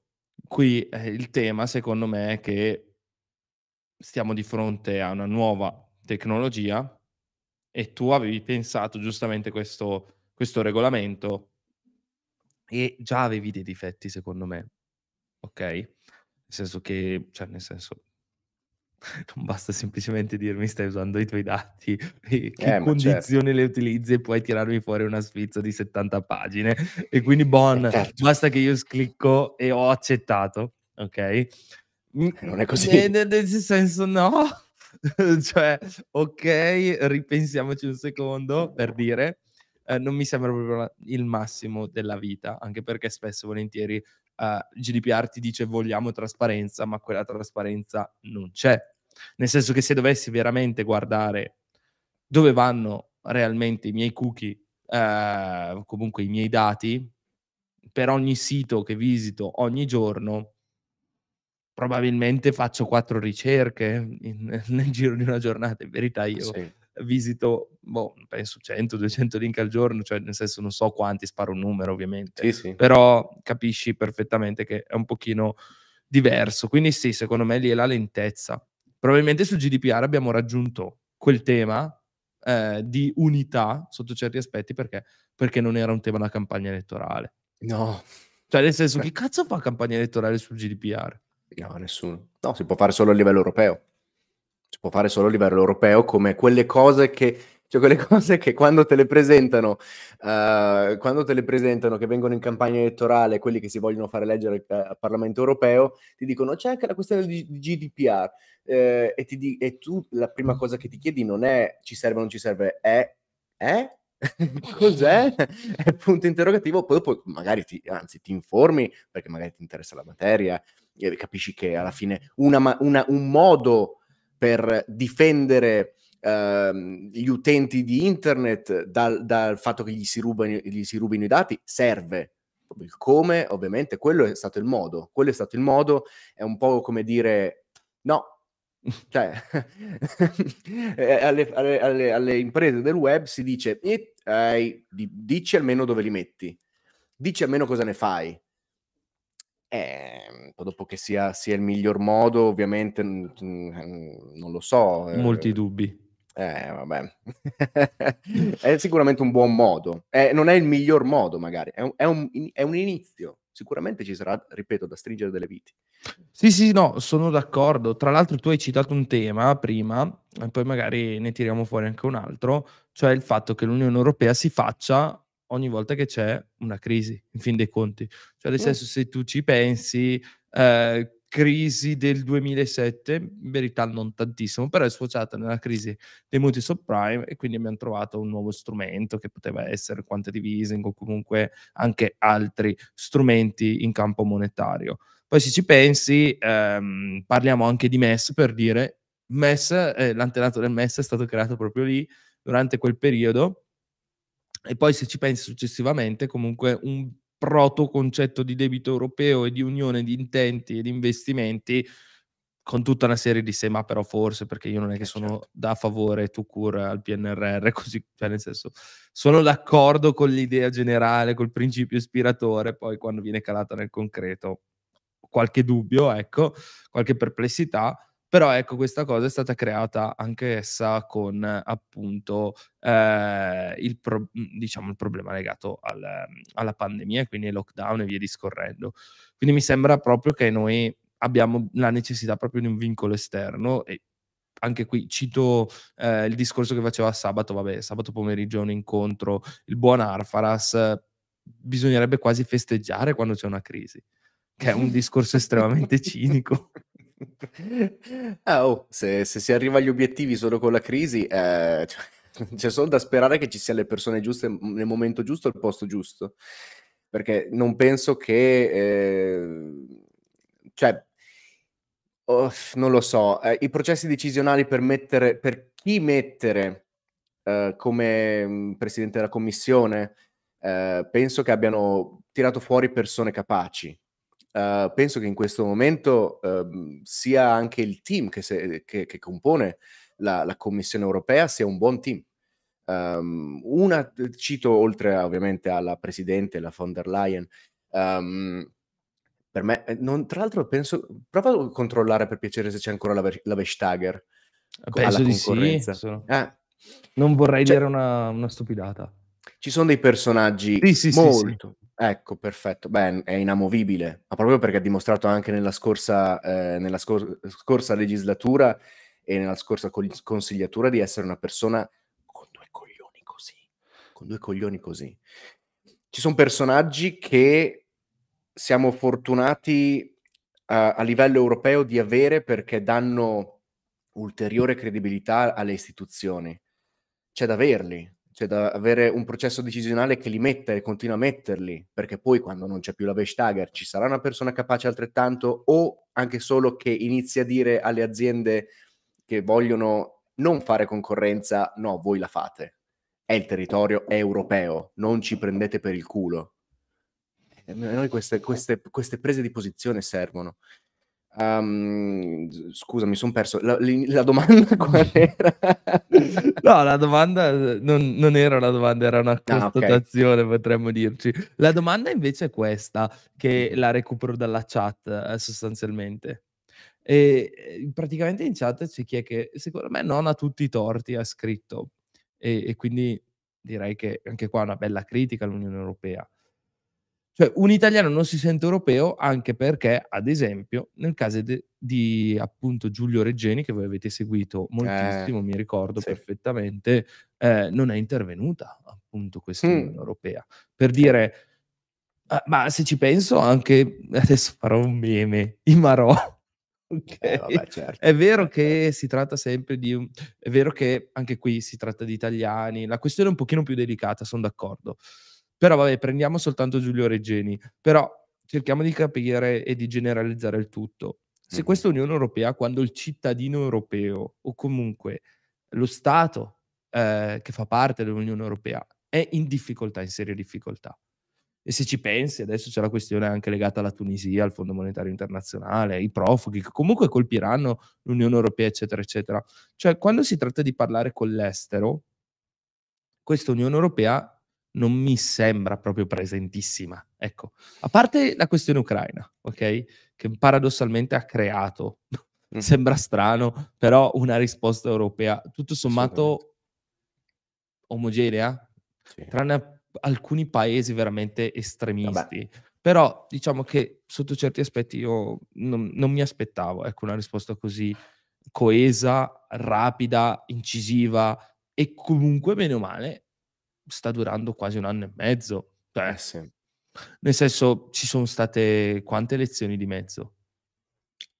qui eh, il tema secondo me è che stiamo di fronte a una nuova tecnologia e tu avevi pensato giustamente questo, questo regolamento e già avevi dei difetti, secondo me. Ok? Nel senso che, cioè, nel senso, <laughs> non basta semplicemente dirmi stai usando i tuoi dati, eh, che eh, condizioni certo. le utilizzi e puoi tirarmi fuori una sfizza di 70 pagine. E quindi, eh, bon, certo. basta che io clicco e ho accettato, ok? Mm. Eh, non è così. nel senso no. <laughs> cioè, ok, ripensiamoci un secondo per dire, eh, non mi sembra proprio il massimo della vita, anche perché spesso e volentieri eh, GDPR ti dice vogliamo trasparenza, ma quella trasparenza non c'è. Nel senso che se dovessi veramente guardare dove vanno realmente i miei cookie, eh, comunque i miei dati, per ogni sito che visito ogni giorno, probabilmente faccio quattro ricerche in, <laughs> nel giro di una giornata. In verità ah, io sì. visito, boh, penso 100-200 link al giorno, cioè nel senso non so quanti, sparo un numero ovviamente, sì, sì. però capisci perfettamente che è un pochino diverso. Quindi sì, secondo me lì è la lentezza. Probabilmente sul GDPR abbiamo raggiunto quel tema eh, di unità sotto certi aspetti perché, perché non era un tema da campagna elettorale. No. Cioè, nel senso, Beh. che cazzo fa campagna elettorale sul GDPR? No, nessuno. No, si può fare solo a livello europeo. Si può fare solo a livello europeo come quelle cose che cioè quelle <laughs> cose che quando te le presentano, uh, quando te le presentano che vengono in campagna elettorale quelli che si vogliono fare eleggere eh, al Parlamento europeo, ti dicono c'è anche la questione di GDPR eh, e, di, e, tu la prima cosa che ti chiedi non è ci serve o non ci serve, è, è <laughs> cos'è? È punto interrogativo, poi dopo magari ti, anzi, ti informi perché magari ti interessa la materia, e capisci che alla fine una, una, un modo per difendere ehm, gli utenti di internet dal, dal fatto che gli si, rubano, gli si rubino i dati serve. Il come, ovviamente, quello è stato il modo. Quello è stato il modo, è un po' come dire no, cioè, <laughs> eh, alle, alle, alle, imprese del web si dice, e, eh, dici almeno dove li metti, dici almeno cosa ne fai. Eh, dopo che sia, sia, il miglior modo, ovviamente, non lo so. Eh. Molti dubbi. Eh, vabbè. <laughs> è sicuramente un buon modo. Eh, non è il miglior modo, magari. È un, è un, è un inizio sicuramente ci sarà, ripeto, da stringere delle viti. Sì, sì, no, sono d'accordo. Tra l'altro tu hai citato un tema prima, e poi magari ne tiriamo fuori anche un altro, cioè il fatto che l'Unione Europea si faccia ogni volta che c'è una crisi, in fin dei conti. Cioè, nel mm. senso, se tu ci pensi, eh, crisi del 2007, in verità non tantissimo, però è sfociata nella crisi dei mutui subprime e quindi abbiamo trovato un nuovo strumento che poteva essere quantitative easing o comunque anche altri strumenti in campo monetario. Poi se ci pensi, ehm, parliamo anche di MES per dire, MES, eh, l'antenato del MES è stato creato proprio lì durante quel periodo e poi se ci pensi successivamente, comunque un proto concetto di debito europeo e di unione di intenti e di investimenti con tutta una serie di se ma però forse perché io non è che eh, sono certo. da favore tu cura al PNRR <laughs> così cioè nel senso sono d'accordo con l'idea generale col principio ispiratore poi quando viene calata nel concreto qualche dubbio ecco qualche perplessità però ecco, questa cosa è stata creata anche essa con appunto eh, il, pro- mhmm, diciamo, il, problema legato al, mhmm, alla pandemia, quindi ai lockdown e via discorrendo. Quindi mi sembra proprio che noi abbiamo la necessità proprio di un vincolo esterno e anche qui cito eh, il discorso che faceva sabato, vabbè, sabato pomeriggio un incontro, il buon Arfaras, eh, bisognerebbe quasi festeggiare quando c'è una crisi, che è un discorso estremamente <laughs> cinico. <laughs> Ah, oh, se, se, si arriva agli obiettivi solo con la crisi, eh, <laughs> c'è cioè, cioè, solo da sperare che ci siano le persone giuste nel momento giusto, al posto giusto. Perché non penso che... Eh, cioè, oh, non lo so, eh, i processi decisionali per, mettere, per chi mettere eh, come mm, presidente della commissione, eh, penso che abbiano tirato fuori persone capaci Uhm, penso che in questo momento uh, sia anche il team che, se, che, che compone la, la, Commissione europea sia un buon team. Um, una, cito oltre ovviamente alla Presidente, la von der Leyen, um, per me, eh, non, tra l'altro penso, prova a controllare per piacere se c'è ancora la, la Vestager. Penso alla di sì. Ah. Non vorrei cioè, dire una, una stupidata. Ci sono dei personaggi sì, sì, molto... Sì, Ecco, perfetto. Beh, è inamovibile, ma proprio perché ha dimostrato anche nella scorsa, eh, nella scor- scorsa legislatura e nella scorsa co- consigliatura di essere una persona con due coglioni così. Con due coglioni così. Ci sono personaggi che siamo fortunati uh, a livello europeo di avere perché danno ulteriore credibilità alle istituzioni. C'è da averli, cioè da avere un processo decisionale che li metta e continua a metterli, perché poi quando non c'è più la Vestager ci sarà una persona capace altrettanto o anche solo che inizia a dire alle aziende che vogliono non fare concorrenza, no, voi la fate. È il territorio è europeo, non ci prendete per il culo. E noi queste, queste, queste prese di posizione servono. Um, scusa, mi sono perso. La, la, domanda <laughs> qual era? no, la domanda non, non, era una domanda, era una constatazione, ah, okay. potremmo dirci. La domanda invece è questa, che mm. la recupero dalla chat eh, sostanzialmente. E eh, praticamente in chat c'è chi è che secondo me non ha tutti i torti, ha scritto. E, e quindi direi che anche qua è una bella critica all'Unione Europea cioè, un italiano non si sente europeo anche perché, ad esempio, nel caso de- di appunto Giulio Reggeni, che voi avete seguito eh, moltissimo, eh, mi ricordo sì. perfettamente, eh, non è intervenuta appunto questa Unione Europea. Per dire, eh, ma se ci penso anche, <laughs> adesso farò un meme, i Marò. <laughs> Okay. Eh, vabbè, certo. È vero eh, che si tratta sempre di... Un... È vero che anche qui si tratta di italiani, la questione è un pochino più delicata, sono d'accordo però vabbè, prendiamo soltanto Giulio Reggeni, però cerchiamo di capire e di generalizzare il tutto. Se questa Unione Europea, quando il cittadino europeo o comunque lo Stato eh, che fa parte dell'Unione Europea è in difficoltà, in serie difficoltà, e se ci pensi, adesso c'è la questione anche legata alla Tunisia, al Fondo Monetario Internazionale, ai profughi, che comunque colpiranno l'Unione Europea, eccetera, eccetera. Cioè, quando si tratta di parlare con l'estero, questa Unione Europea non mi sembra proprio presentissima. Ecco, a parte la questione ucraina, ok? Che paradossalmente ha creato, mm. sembra strano, però una risposta europea tutto sommato omogenea, sì. tranne alcuni paesi veramente estremisti. Vabbè. Però diciamo che sotto certi aspetti io non, non mi aspettavo ecco, una risposta così coesa, rapida, incisiva e comunque, meno male, sta durando quasi un anno e mezzo. Cioè, eh sì. Nel senso, ci sono state quante elezioni di mezzo?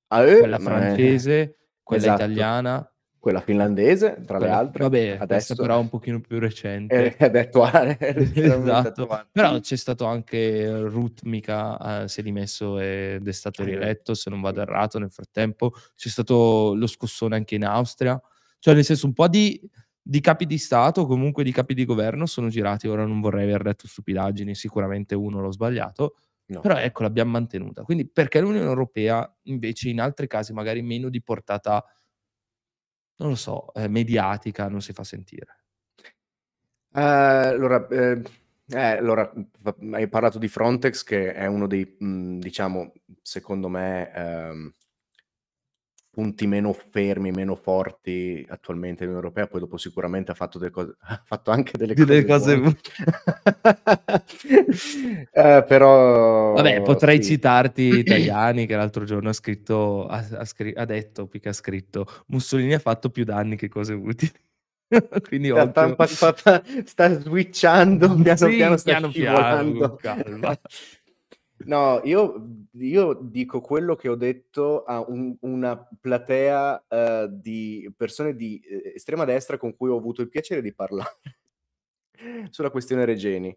Ah, eh, quella francese, è... quella esatto. italiana. Quella finlandese, tra quella... le altre. Vabbè, adesso però un pochino più recente. Eh, è attuale. <laughs> <laughs> esatto. Però c'è stato anche Rutmica, eh, si è rimesso ed è stato ah, rieletto, se non vado errato nel frattempo. C'è stato lo scossone anche in Austria. Cioè, nel senso, un po' di di capi di Stato o comunque di capi di governo sono girati. Ora non vorrei aver detto stupidaggini, sicuramente uno l'ho sbagliato, no. però ecco, l'abbiamo mantenuta. Quindi perché l'Unione Europea invece in altri casi magari meno di portata, non lo so, eh, mediatica, non si fa sentire? Uh, allora, eh, eh, allora, hai parlato di Frontex che è uno dei, mh, mm, diciamo, secondo me... Ehm punti meno fermi, meno forti attualmente in Unione Europea, poi dopo sicuramente ha fatto, delle cose, <laughs> ha fatto anche delle cose... Delle cose... <laughs> eh, però... Vabbè, potrei sì. citarti <clears throat> Tajani che l'altro giorno ha scritto, ha, ha, scri- ha detto, più che ha scritto, Mussolini ha fatto più danni che cose utili. <laughs> Quindi sta, sta, sta, sta switchando piano sì, piano, sta piano, piano calma. No, io, io, dico quello che ho detto a un, una platea uh, di persone di eh, estrema destra con cui ho avuto il piacere di parlare <laughs> sulla questione Regeni.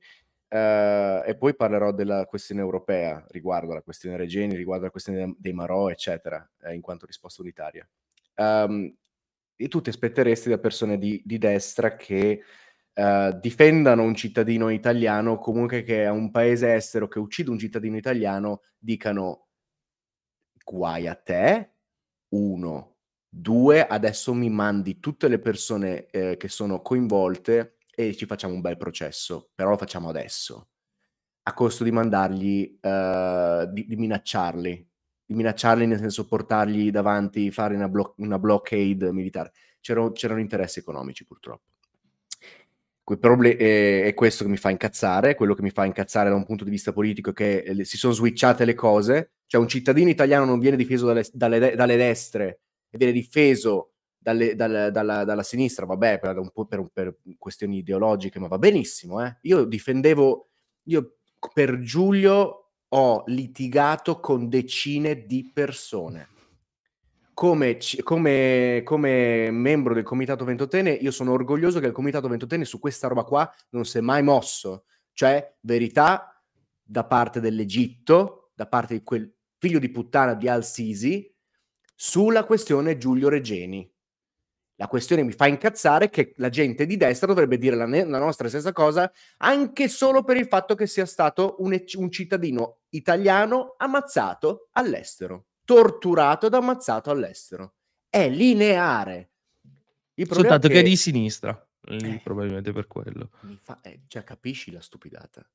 Uh, e poi parlerò della questione europea riguardo alla questione Regeni, riguardo alla questione dei Marò, eccetera, eh, in quanto risposta unitaria. Um, e tu ti aspetteresti da persone di, di destra che eh, difendano un cittadino italiano, comunque che è un paese estero che uccide un cittadino italiano, dicano guai a te, uno, due, adesso mi mandi tutte le persone eh, che sono coinvolte e ci facciamo un bel processo, però lo facciamo adesso, a costo di mandargli, eh, di, di, minacciarli, di minacciarli nel senso portargli davanti, fare una, blo- una blockade militare. C'erano, c'erano interessi economici purtroppo. Eh, è questo che mi fa incazzare, quello che mi fa incazzare da un punto di vista politico è che eh, si sono switchate le cose, cioè un cittadino italiano non viene difeso dalle, dalle, dalle destre e viene difeso dalle, dalla, dalla, dalla, sinistra, vabbè, per, un po per, per questioni ideologiche, ma va benissimo. Eh. Io difendevo, io per Giulio ho litigato con decine di persone come, come, come, membro del comitato Ventotene, io sono orgoglioso che il comitato Ventotene su questa roba qua non si è mai mosso. Cioè, verità da parte dell'Egitto, da parte di quel figlio di puttana di Al-Sisi, sulla questione Giulio Regeni. La questione mi fa incazzare che la gente di destra dovrebbe dire la, la nostra stessa cosa anche solo per il fatto che sia stato un, un cittadino italiano ammazzato all'estero torturato ed ammazzato all'estero. È lineare. Il Soltanto che... che è di sinistra, eh, probabilmente per quello. Fa... Eh, cioè, capisci la stupidata.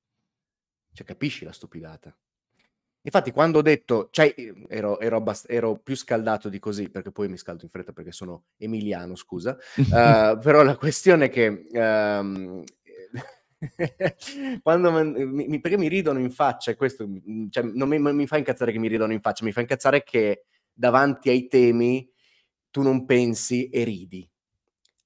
Cioè, capisci la stupidata. Infatti, quando ho detto, cioè, ehm, ero, ero, abbast- ero, più scaldato di così, perché poi mi scaldo in fretta perché sono emiliano, scusa, uh, <laughs> però la questione è che um, <laughs> Quando mi, mi, perché mi ridono in faccia, questo mm, cioè, non mi, mi, fa incazzare che mi ridono in faccia, mi fa incazzare che davanti ai temi tu non pensi e ridi.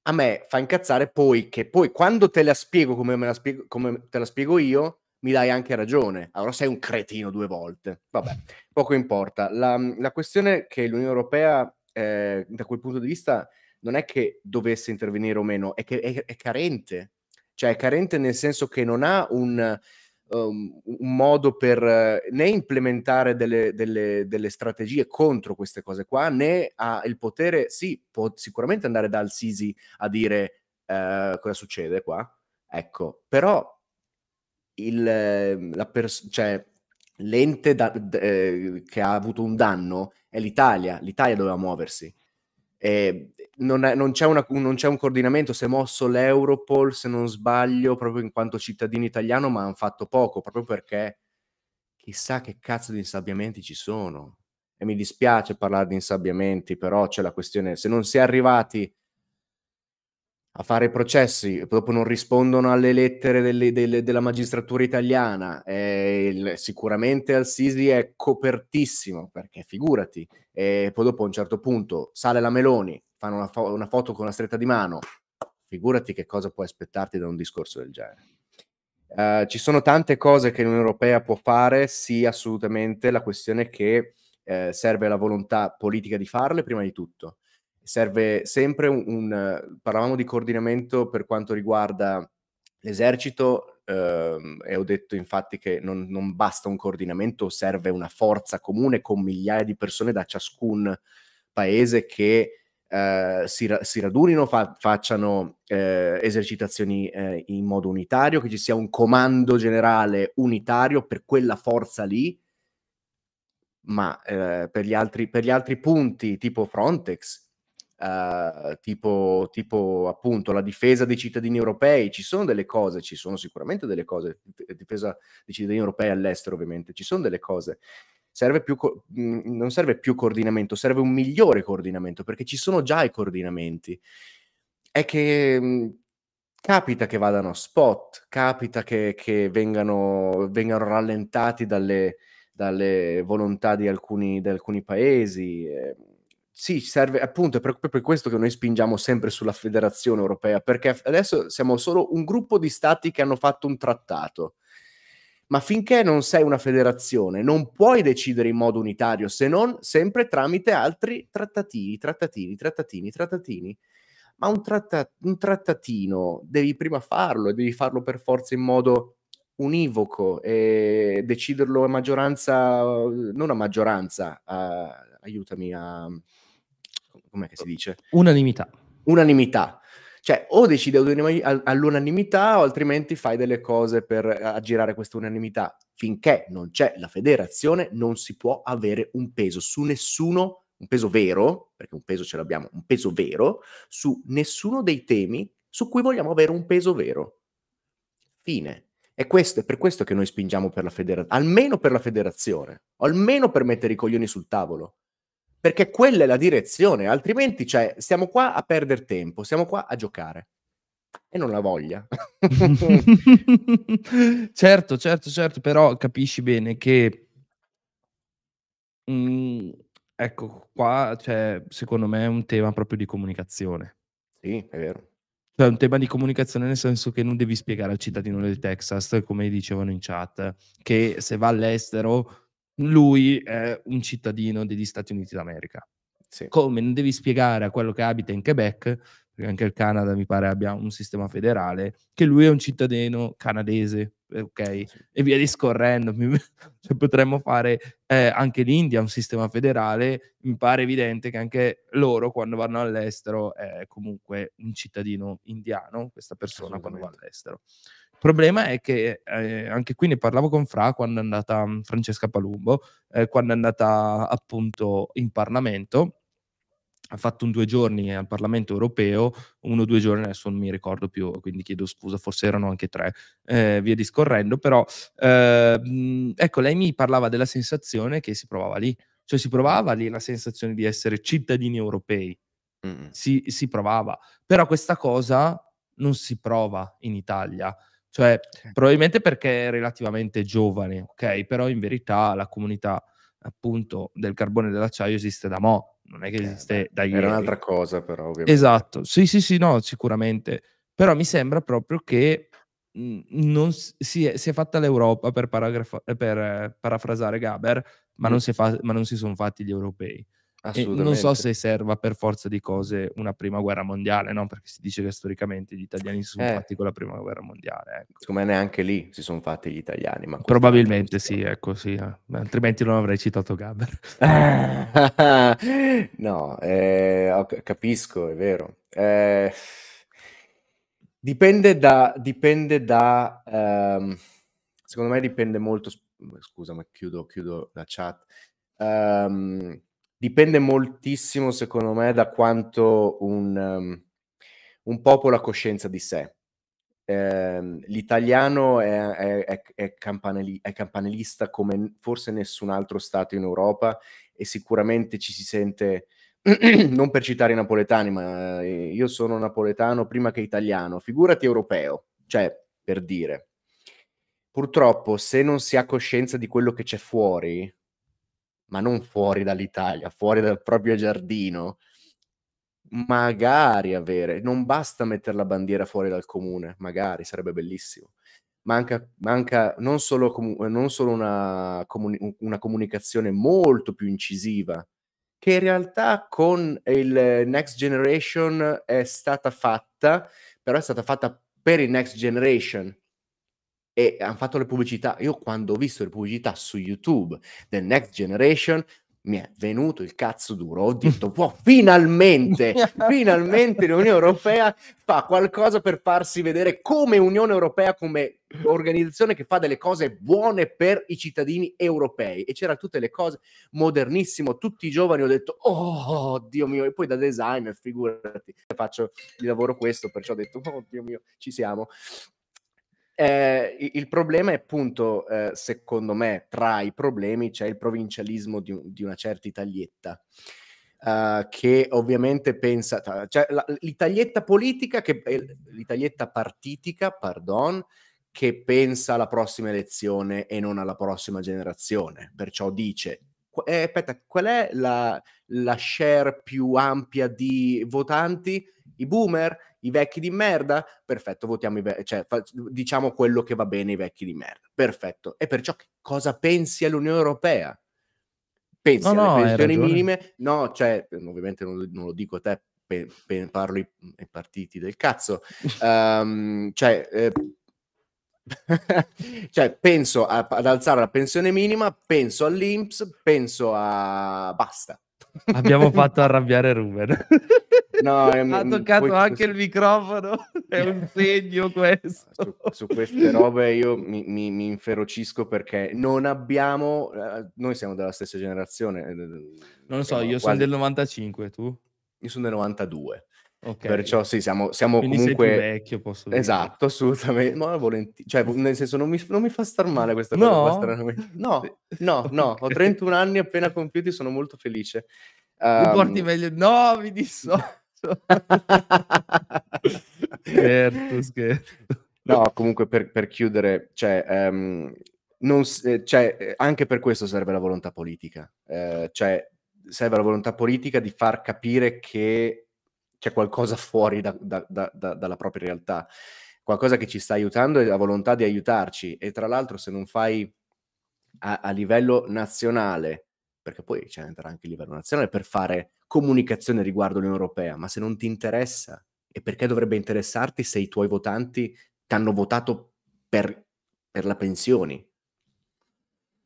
A me fa incazzare poi che poi quando te la spiego come, la spiego, come te la spiego io, mi dai anche ragione. Allora sei un cretino due volte. Vabbè, poco importa. La, mm, la questione che l'Unione Europea, eh, da quel punto di vista, non è che dovesse intervenire o meno, è che è, è carente cioè è carente nel senso che non ha un, um, un modo per uh, né implementare delle, delle, delle, strategie contro queste cose qua, né ha il potere, sì, può sicuramente andare dal Sisi a dire uh, cosa succede qua, ecco, però il, la pers- cioè, l'ente da, d- eh, che ha avuto un danno è l'Italia, l'Italia doveva muoversi eh, non, è, non, c'è una, non, c'è un coordinamento, si è mosso l'Europol, se non sbaglio, proprio in quanto cittadino italiano, ma hanno fatto poco, proprio perché chissà che cazzo di insabbiamenti ci sono. E mi dispiace parlare di insabbiamenti, però c'è la questione, se non si è arrivati a fare processi, dopo non rispondono alle lettere delle, delle, della magistratura italiana. Eh, il, sicuramente Al-Sisi è copertissimo, perché figurati, E poi dopo a un certo punto sale la Meloni, fanno una, fo- una foto con la stretta di mano, figurati che cosa puoi aspettarti da un discorso del genere. Uh, ci sono tante cose che l'Unione Europea può fare, sì, assolutamente. La questione è che eh, serve la volontà politica di farle prima di tutto serve sempre un, un parlavamo di coordinamento per quanto riguarda l'esercito eh, e ho detto infatti che non, non, basta un coordinamento, serve una forza comune con migliaia di persone da ciascun paese che eh, si, si, radunino, fa, facciano eh, esercitazioni eh, in modo unitario, che ci sia un comando generale unitario per quella forza lì, ma eh, per gli, altri, per gli altri punti tipo Frontex eh, tipo, tipo, appunto la difesa dei cittadini europei, ci sono delle cose, ci sono sicuramente delle cose, difesa dei cittadini europei all'estero ovviamente, ci sono delle cose. Serve più, mhmm, non serve più coordinamento, serve un migliore coordinamento perché ci sono già i coordinamenti. È che mhmm, capita che vadano a spot, capita che, che vengano, vengano, rallentati dalle, dalle volontà di alcuni, di alcuni paesi. Eh sì, serve appunto, è proprio per questo che noi spingiamo sempre sulla federazione europea, perché adesso siamo solo un gruppo di stati che hanno fatto un trattato. Ma finché non sei una federazione, non puoi decidere in modo unitario, se non sempre tramite altri trattativi, trattativi, trattatini, trattatini. Ma un, tratta- un trattatino devi prima farlo e devi farlo per forza in modo univoco e deciderlo a maggioranza, non a maggioranza, a, aiutami a com'è che si dice? Unanimità. Unanimità. Cioè, o decidi all'unanimità o altrimenti fai delle cose per eh, aggirare questa unanimità. Finché non c'è la federazione non si può avere un peso su nessuno, un peso vero, perché un peso ce l'abbiamo, un peso vero, su nessuno dei temi su cui vogliamo avere un peso vero. Fine. E questo è per questo che noi spingiamo per la federazione, almeno per la federazione, almeno per mettere i coglioni sul tavolo perché quella è la direzione, altrimenti cioè, stiamo qua a perdere tempo, siamo qua a giocare. E non la voglia. <laughs> certo, certo, certo, però capisci bene che... Mm, ecco, qua c'è cioè, secondo me un tema proprio di comunicazione. Sì, è vero. Cioè, un tema di comunicazione nel senso che non devi spiegare al cittadino del Texas, come dicevano in chat, che se va all'estero lui è un cittadino degli Stati Uniti d'America. Sì. Come non devi spiegare a quello che abita in Quebec, perché anche il Canada mi pare abbia un sistema federale, che lui è un cittadino canadese, ok? E via discorrendo, <laughs> cioè, potremmo fare eh, anche l'India un sistema federale, mi pare evidente che anche loro quando vanno all'estero è comunque un cittadino indiano, questa persona quando va all'estero problema è che eh, anche qui ne parlavo con Fra quando è andata mm, Francesca Palumbo, eh, quando è andata appunto in Parlamento ha fatto un due giorni al Parlamento europeo, uno o due giorni, adesso non mi ricordo più, quindi chiedo scusa, forse erano anche tre, eh, via discorrendo, però eh, mm, ecco, lei mi parlava della sensazione che si provava lì, cioè si provava lì la sensazione di essere cittadini europei, mm. si, si provava, però questa cosa non si prova in Italia cioè, probabilmente perché è relativamente giovane, ok? Però in verità la comunità appunto del carbone e dell'acciaio esiste da mo', non è che eh, esiste eh, da ieri. Era un'altra cosa però, ovviamente. Esatto, sì, sì, sì, no, sicuramente. Però mi sembra proprio che mhmm, non si, è, si è fatta l'Europa per, per, eh, parafrasare Gaber, ma, mm. non fa, ma non si sono fatti gli europei non so se serva per forza di cose una prima guerra mondiale, no? perché si dice che storicamente gli italiani si sono eh. fatti con la prima guerra mondiale. Ecco. Secondo me neanche lì si sono fatti gli italiani. Ma Probabilmente sì, ecco sì, eh. altrimenti non avrei citato Gabber. <laughs> no, eh, capisco, è vero. Eh, dipende da... Dipende da um, secondo me dipende molto... Scusa, ma chiudo, chiudo la chat. Um, dipende moltissimo, secondo me, da quanto un, um, un popolo ha coscienza di sé. Eh, l'italiano è, è, è, campanili- è, campanilista come forse nessun altro Stato in Europa e sicuramente ci si sente, <clears throat> non per citare i napoletani, ma eh, io sono napoletano prima che italiano, figurati europeo, cioè per dire. Purtroppo se non si ha coscienza di quello che c'è fuori, ma non fuori dall'Italia, fuori dal proprio giardino, magari avere, non basta mettere la bandiera fuori dal comune, magari sarebbe bellissimo. Manca, manca non solo, non solo una, una comunicazione molto più incisiva, che in realtà con il Next Generation è stata fatta, però è stata fatta per il Next Generation, e hanno fatto le pubblicità. Io quando ho visto le pubblicità su YouTube del Next Generation mi è venuto il cazzo duro, ho <laughs> detto, boh, finalmente, <laughs> finalmente l'Unione Europea fa qualcosa per farsi vedere come Unione Europea, come organizzazione che fa delle cose buone per i cittadini europei. E c'erano tutte le cose, modernissimo, tutti i giovani, ho detto, oh Dio mio, e poi da designer, figurati, faccio di lavoro questo, perciò ho detto, oh Dio mio, ci siamo. Eh, il problema è appunto, eh, secondo me, tra i problemi c'è il provincialismo di, di una certa Italietta. Uh, eh, che ovviamente pensa, cioè la, l'italietta politica, che, eh, l'italietta partitica, pardon, che pensa alla prossima elezione e non alla prossima generazione, perciò dice eh, aspetta, qual è la, la share più ampia di votanti? I boomer? I vecchi di merda? Perfetto, votiamo i vecchi, cioè fa- diciamo quello che va bene ai vecchi di merda. Perfetto. E perciò cosa pensi all'Unione Europea? Pensi no, alle no, pensioni minime? No, cioè, ovviamente non, non lo dico a te, pe- pe- parlo ai, ai partiti del cazzo. Um, <laughs> cioè, eh, <laughs> cioè, penso a, ad alzare la pensione minima, penso all'Inps, penso a... basta. <laughs> Abbiamo fatto <laughs> arrabbiare Ruben. No, è, ha toccato poi, anche questo... il microfono, è un segno questo. Su, su queste robe io mi, mi, mi, inferocisco perché non abbiamo, eh, noi siamo della stessa generazione. Eh, non lo so, io quasi... sono del 95, tu? Io sono del 92. Okay. Perciò sì, siamo, siamo comunque... Sei vecchio, posso dire. Esatto, assolutamente. Ma volentieri. Cioè, nel senso, non mi, non mi, fa star male questa no. cosa. No, no, no. <laughs> okay. Ho 31 anni appena compiuti, sono molto felice. Um... Ehm, mi porti meglio... No, mi dissocio. <laughs> scherzo, scherzo. No, comunque per, per chiudere, cioè, um, non, eh, cioè, eh, anche per questo serve la volontà politica. Eh, cioè, serve la volontà politica di far capire che c'è qualcosa fuori da, da, da, dalla propria realtà, qualcosa che ci sta aiutando e la volontà di aiutarci. E tra l'altro se non fai a, a livello nazionale, perché poi c'è anche a livello nazionale per fare comunicazione riguardo l'Unione Europea, ma se non ti interessa, e perché dovrebbe interessarti se i tuoi votanti ti hanno votato per, per la pensioni?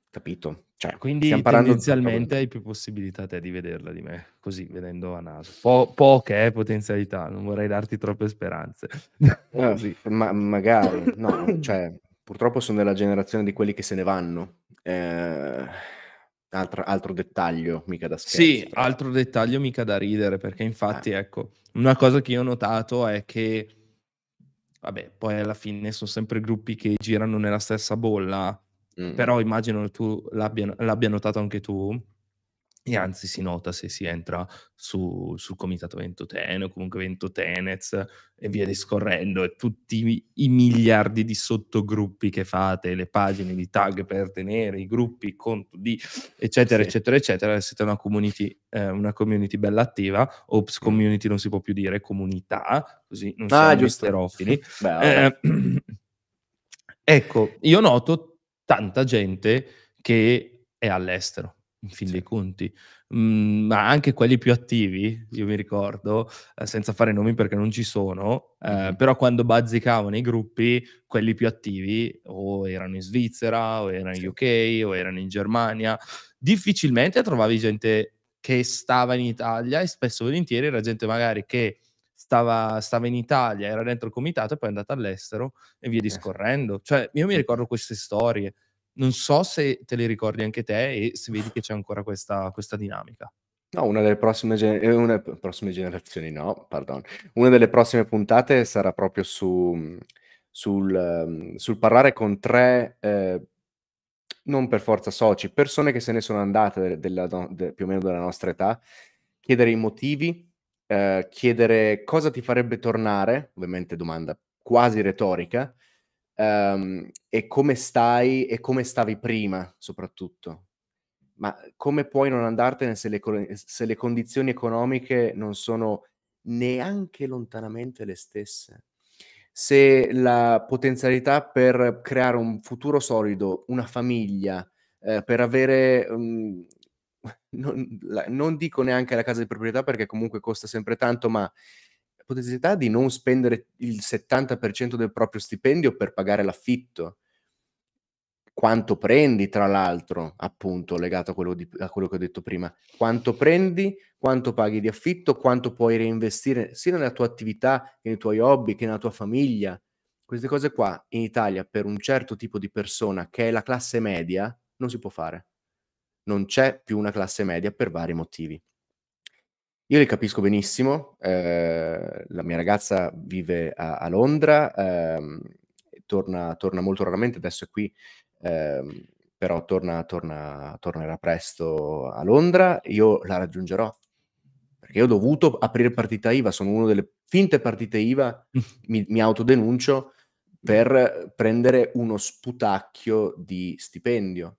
Capito? Cioè, Quindi tendenzialmente hai più possibilità te di vederla di me, così vedendo a naso. Po- poche eh, potenzialità, non vorrei darti troppe speranze. <laughs> No, sì, ma- magari, no, cioè, purtroppo sono della generazione di quelli che se ne vanno. Eh, altro, altro, dettaglio, mica da scherzo. Sì, altro dettaglio, mica da ridere, perché infatti, eh. ecco, una cosa che io ho notato è che, vabbè, poi alla fine sono sempre gruppi che girano nella stessa bolla, però immagino tu l'abbia, l'abbia, notato anche tu, e anzi si nota se si entra su, sul comitato Ventotene o comunque Ventotenez e via discorrendo, e tutti i, i miliardi di sottogruppi che fate, le pagine di tag per tenere, i gruppi, conto di, eccetera, sì. eccetera, eccetera. Siete una community, eh, una community bella attiva, ops mm. community non si può più dire, comunità, così non ah, siamo giusterofili. eh, <clears throat> ecco, io noto tanta gente che è all'estero, in fin sì. dei conti. Mm, ma anche quelli più attivi, io mi ricordo, eh, senza fare nomi perché non ci sono, eh, mm però quando bazzicavano i gruppi, quelli più attivi o erano in Svizzera, o erano in UK, o erano in Germania, difficilmente trovavi gente che stava in Italia e spesso e volentieri era gente magari che stava, stava in Italia, era dentro il comitato e poi è andata all'estero e via discorrendo. Cioè, io mi ricordo queste storie. Non so se te le ricordi anche te e se vedi che c'è ancora questa, questa dinamica. No, una delle prossime, gener- eh, una, prossime generazioni, no, pardon. Una delle prossime puntate sarà proprio su, sul, ehm, sul, parlare con tre, eh, non per forza soci, persone che se ne sono andate della, de, più o meno della nostra età, chiedere i motivi eh, chiedere cosa ti farebbe tornare, ovviamente domanda quasi retorica, ehm, e come stai e come stavi prima soprattutto. Ma come puoi non andartene se le, se le condizioni economiche non sono neanche lontanamente le stesse? Se la potenzialità per creare un futuro solido, una famiglia, eh, per avere um, non, la, non dico neanche la casa di proprietà perché comunque costa sempre tanto, ma la potenzialità di non spendere il 70% del proprio stipendio per pagare l'affitto. Quanto prendi, tra l'altro, appunto, legato a quello, di, a quello che ho detto prima, quanto prendi, quanto paghi di affitto, quanto puoi reinvestire sia nella tua attività che nei tuoi hobby, che nella tua famiglia. Queste cose qua in Italia per un certo tipo di persona che è la classe media non si può fare non c'è più una classe media per vari motivi. Io li capisco benissimo, eh, la mia ragazza vive a, a Londra, eh, torna, torna, molto raramente, adesso è qui, eh, però torna, torna, tornerà presto a Londra, io la raggiungerò, perché ho dovuto aprire partita IVA, sono una delle finte partite IVA, <laughs> mi, mi autodenuncio per prendere uno sputacchio di stipendio.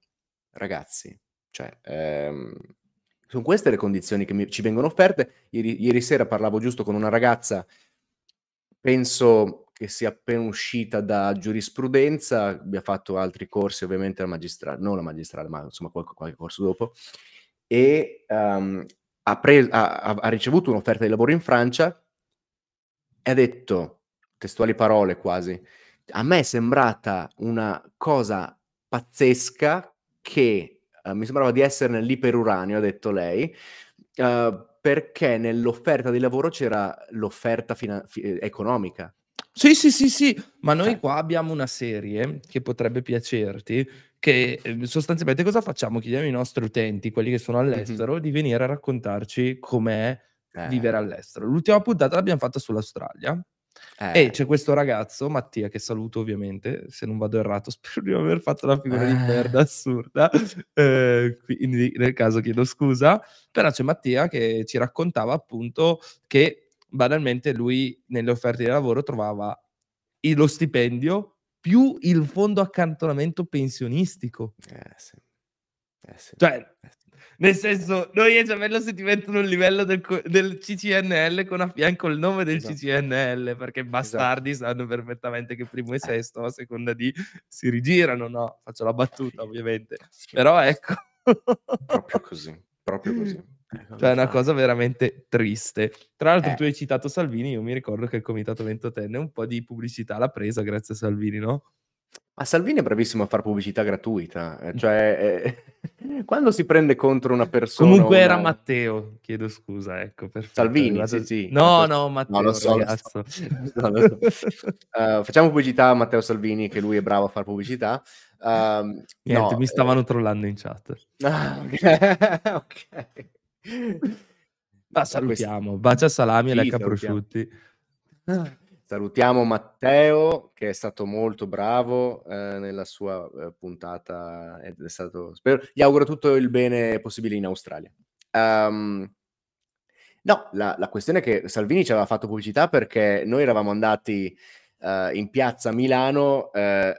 Ragazzi, cioè, ehm, sono queste le condizioni che mi, ci vengono offerte. Ieri, ieri sera parlavo giusto con una ragazza, penso che sia appena uscita da giurisprudenza, abbia fatto altri corsi ovviamente la magistrale, non la magistrale, ma insomma qualche, qualche corso dopo, e um, ha, pres- ha, ha, ricevuto un'offerta di lavoro in Francia e ha detto, testuali parole quasi, a me è sembrata una cosa pazzesca che eh, mi sembrava di essere nell'iperuranio, ha detto lei, uh, perché nell'offerta di lavoro c'era l'offerta fina- fi- eh, economica. Sì, sì, sì, sì, ma noi cioè qua abbiamo una serie che potrebbe piacerti, che sostanzialmente cosa facciamo? Chiediamo ai nostri utenti, quelli che sono all'estero, mm-hmm. di venire a raccontarci com'è eh. vivere all'estero. L'ultima puntata l'abbiamo fatta sull'Australia eh. E c'è questo ragazzo, Mattia, che saluto ovviamente, se non vado errato, <laughs> spero di non aver fatto la figura eh. di merda assurda, eh, quindi nel caso chiedo scusa, però c'è Mattia che ci raccontava appunto che banalmente lui nelle offerte di lavoro trovava lo stipendio più il fondo accantonamento pensionistico. Eh sì. Eh sì. Cioè, eh, nel senso, noi e Giamello si diventano il livello del, del, CCNL con a fianco il nome del esatto. CCNL, perché esatto. bastardi esatto. sanno perfettamente che primo e sesto, a seconda di, si rigirano, no? Faccio la battuta, ovviamente. Però ecco. proprio così, proprio così. Cioè è una cosa veramente triste. Tra l'altro eh. tu hai citato Salvini, io mi ricordo che il Comitato Ventotenne un po' di pubblicità l'ha presa grazie a Salvini, no? Ma Salvini è bravissimo a fare pubblicità gratuita, eh, mm. cioè eh, <laughs> quando si prende contro una persona... Comunque una... era Matteo, chiedo scusa, ecco. Perfetto. Salvini, sì, sì. No, no, Matteo. No, lo so, lo <laughs> so. no, lo so. Uh, eh, facciamo pubblicità a Matteo Salvini, che lui è bravo a fare pubblicità. Uh, Niente, no, mi stavano eh... trollando in chat. <laughs> Ah, ok. okay. Ma salutiamo, bacia salami e lecca prosciutti. Ah. Salutiamo Matteo che è stato molto bravo eh, nella sua eh, puntata. È stato, spero, gli auguro tutto il bene possibile in Australia. Um, no, la, la, questione è che Salvini ci aveva fatto pubblicità perché noi eravamo andati uh, in piazza Milano. Uh,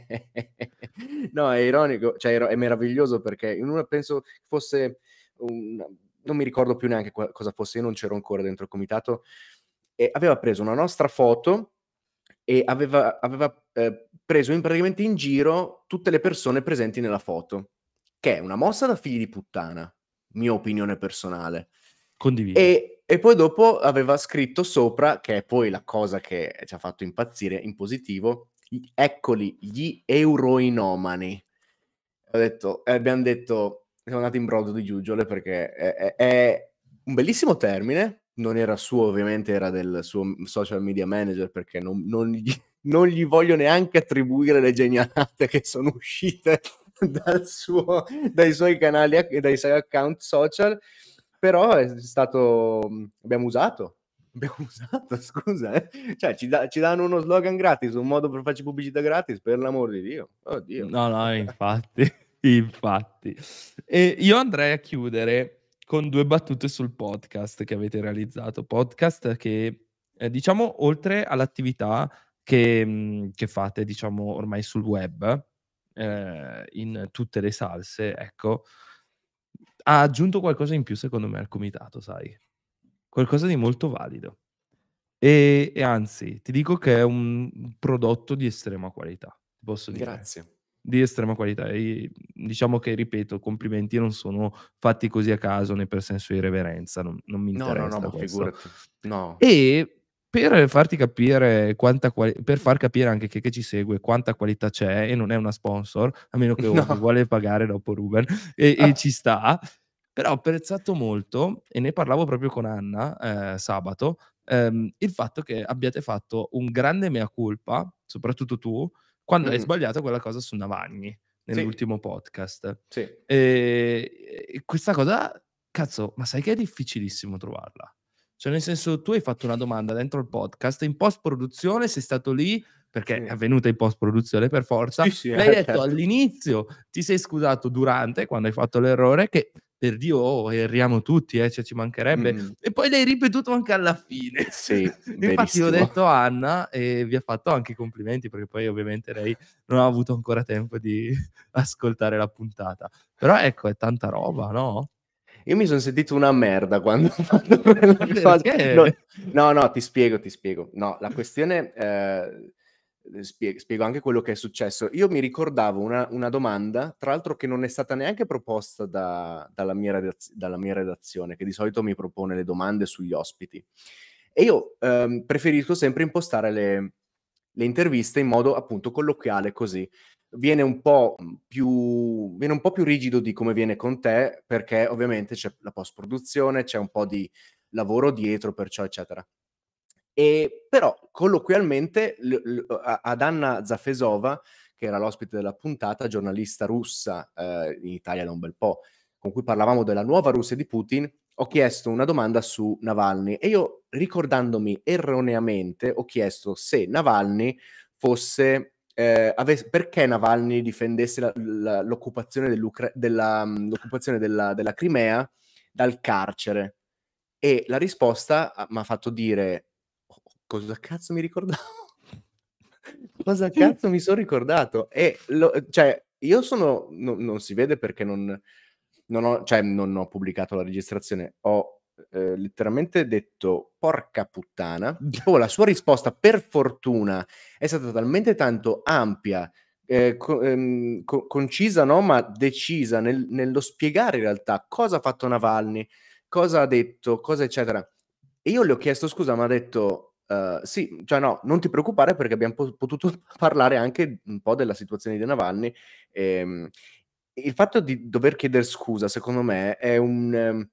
<laughs> no, è ironico, cioè è meraviglioso perché in una penso fosse. Un, non mi ricordo più neanche cosa fosse, io non c'ero ancora dentro il comitato eh, aveva preso una nostra foto e aveva, aveva eh, preso in, praticamente in giro tutte le persone presenti nella foto, che è una mossa da figli di puttana, mia opinione personale. Condivido. E, e poi dopo aveva scritto sopra, che è poi la cosa che ci ha fatto impazzire in positivo, eccoli gli euroinomani. Ho detto, abbiamo detto, siamo andati in brodo di Giugiole perché è, è, è un bellissimo termine, non era suo ovviamente, era del suo social media manager perché non, non, gli, <laughs> non gli, voglio neanche attribuire le genialate che sono uscite <laughs> suo, dai suoi canali e dai suoi account social, però è stato, mm, abbiamo usato, abbiamo <laughs> usato, scusa, eh? cioè ci, da, ci, danno uno slogan gratis, un modo per farci pubblicità gratis, per l'amor di Dio. Oddio. No, no, infatti, infatti. E io andrei a chiudere con due battute sul podcast che avete realizzato. Podcast che, eh, diciamo, oltre all'attività che, mm, che, fate, diciamo, ormai sul web, eh, in tutte le salse, ecco, ha aggiunto qualcosa in più, secondo me, al comitato, sai? Qualcosa di molto valido. E, e anzi, ti dico che è un prodotto di estrema qualità. Posso dire. Grazie di estrema qualità. E diciamo che, ripeto, complimenti non sono fatti così a caso né per senso di reverenza, non, non mi interessa. No, no, no, figurati. No. E per farti capire quanta quali- per far capire anche che, che ci segue quanta qualità c'è e non è una sponsor, a meno che <laughs> no. vuole pagare dopo Ruben e, ah. e ci sta. Però ho apprezzato molto, e ne parlavo proprio con Anna eh, sabato, ehm, il fatto che abbiate fatto un grande mea culpa, soprattutto tu, quando mm. hai sbagliato quella cosa su Navagni nell'ultimo sì. podcast. Sì. Ehm, e, questa cosa, cazzo, ma sai che è difficilissimo trovarla? Cioè, nel senso, tu hai fatto una domanda dentro il podcast, in post-produzione sei stato lì perché è avvenuta in post-produzione per forza. Sì, sì, L'hai eh, detto certo. all'inizio, ti sei scusato durante, quando hai fatto l'errore, che per Dio, oh, erriamo tutti, eh, cioè, ci mancherebbe. Mm. E poi l'hai ripetuto anche alla fine. Sì, <laughs> Infatti ho detto a Anna e vi ha fatto anche i complimenti perché poi ovviamente lei non ha avuto ancora tempo di <laughs> ascoltare la puntata. Però ecco, è tanta roba, no? Io mi sono sentito una merda quando ho <laughs> fatto quella cosa. No, no, ti spiego, ti spiego. No, la questione... Eh eh, spiego, anche quello che è successo. Io mi ricordavo una, una domanda, tra l'altro che non è stata neanche proposta da, dalla, mia redaz- dalla, mia redazione, che di solito mi propone le domande sugli ospiti. E io ehm, preferisco sempre impostare le, le, interviste in modo appunto colloquiale, così. Viene un, po mm, più, viene un po' più rigido di come viene con te, perché ovviamente c'è la post-produzione, c'è un po' di lavoro dietro, perciò eccetera. E però colloquialmente l- l- ad Anna Zafesova, che era l'ospite della puntata, giornalista russa eh, in Italia da un bel po', con cui parlavamo della nuova Russia di Putin, ho chiesto una domanda su Navalny e io ricordandomi erroneamente ho chiesto se Navalny fosse eh, avesse, perché Navalny difendesse la, la, l'occupazione, della, mm, l'occupazione della, della, Crimea dal carcere. E la risposta ah, mi ha fatto dire cosa cazzo mi ricordavo? <laughs> cosa cazzo mi sono ricordato? E lo, eh, cioè, io sono, no, non si vede perché non, non, ho, cioè, non ho pubblicato la registrazione, ho eh, letteralmente detto porca puttana. <laughs> Oh, la sua risposta, per fortuna, è stata talmente tanto ampia, eh, co- ehm, co- concisa, no, ma decisa nel, nello spiegare in realtà cosa ha fatto Navalny, cosa ha detto, cosa eccetera. E io le ho chiesto scusa, ma ha detto Uhm, sì, cioè no, non ti preoccupare perché abbiamo potuto <laughs> parlare anche un po' della situazione di Navalny. Ehm, il fatto di dover chiedere scusa, secondo me, è un, ehm,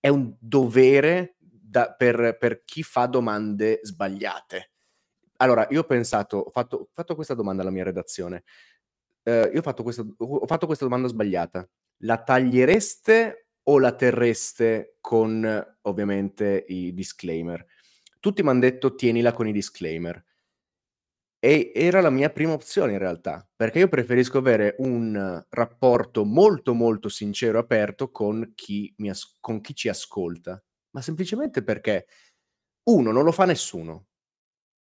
è un dovere da, per, per, chi fa domande sbagliate. Allora, io ho pensato, ho fatto, ho fatto questa domanda alla mia redazione. Eh, io ho fatto, questa, ho fatto questa domanda sbagliata. La tagliereste o la terreste con ovviamente i disclaimer? Tutti mi hanno detto tienila con i disclaimer. E era la mia prima opzione in realtà, perché io preferisco avere un rapporto molto molto sincero e aperto con chi, as- con chi ci ascolta, ma semplicemente perché uno non lo fa nessuno.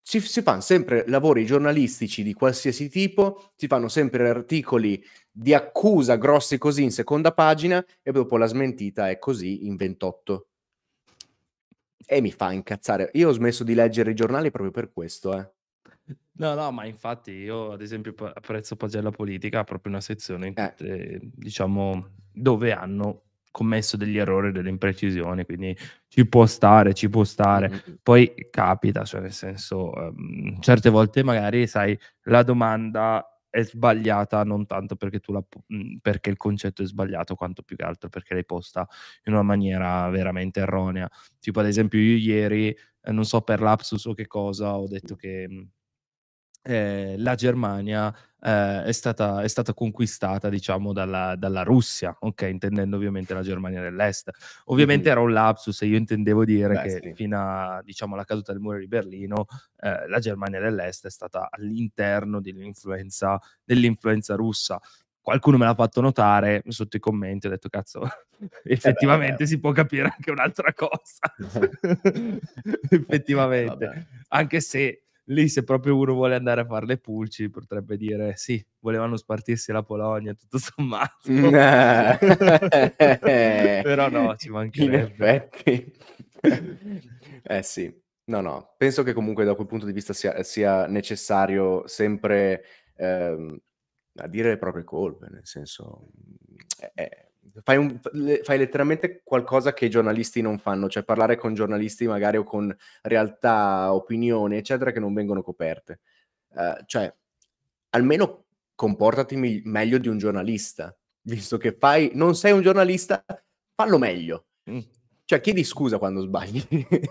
Si, si fanno sempre lavori giornalistici di qualsiasi tipo, si fanno sempre articoli di accusa grossi così in seconda pagina e dopo la smentita è così in 28. E mi fa incazzare. Io ho smesso di leggere i giornali proprio per questo, eh. No, no, ma infatti io ad esempio apprezzo Pagella Politica, ha proprio una sezione, eh. Eh, diciamo, dove hanno commesso degli errori, delle imprecisioni, quindi ci può stare, ci può stare. Mm-hmm. Poi capita, cioè nel senso, um, certe volte magari, sai, la domanda è sbagliata non tanto perché, tu la, mhmm, perché il concetto è sbagliato, quanto più che altro perché l'hai posta in una maniera veramente erronea. Tipo ad esempio io ieri, eh, non so per lapsus o che cosa, ho detto che mhmm, eh, la Germania eh, è, stata, è, stata, conquistata, diciamo, dalla, dalla, Russia, ok? Intendendo ovviamente la Germania dell'Est. Ovviamente mm-hmm. era un lapsus e io intendevo dire Beh, che sì. fino a, diciamo, alla caduta del muro di Berlino, eh, la Germania dell'Est è stata all'interno dell'influenza, dell'influenza russa qualcuno me l'ha fatto notare sotto i commenti, ho detto cazzo, effettivamente <laughs> eh beh, si può capire anche un'altra cosa. <laughs> effettivamente, vabbè. anche se lì se proprio uno vuole andare a fare le pulci potrebbe dire sì, volevano spartirsi la Polonia tutto sommato no. Mm, eh. <laughs> però no, ci mancherebbe in effetti eh sì, no no penso che comunque da quel punto di vista sia, sia necessario sempre ehm, a dire le proprie colpe nel senso è eh, eh, fai, un, fai, letteralmente qualcosa che i giornalisti non fanno, cioè parlare con giornalisti magari o con realtà, opinioni, eccetera, che non vengono coperte. Uh, cioè, almeno comportati mi- meglio di un giornalista, visto che fai, non sei un giornalista, fallo meglio. Mm. Cioè, chiedi scusa quando sbagli.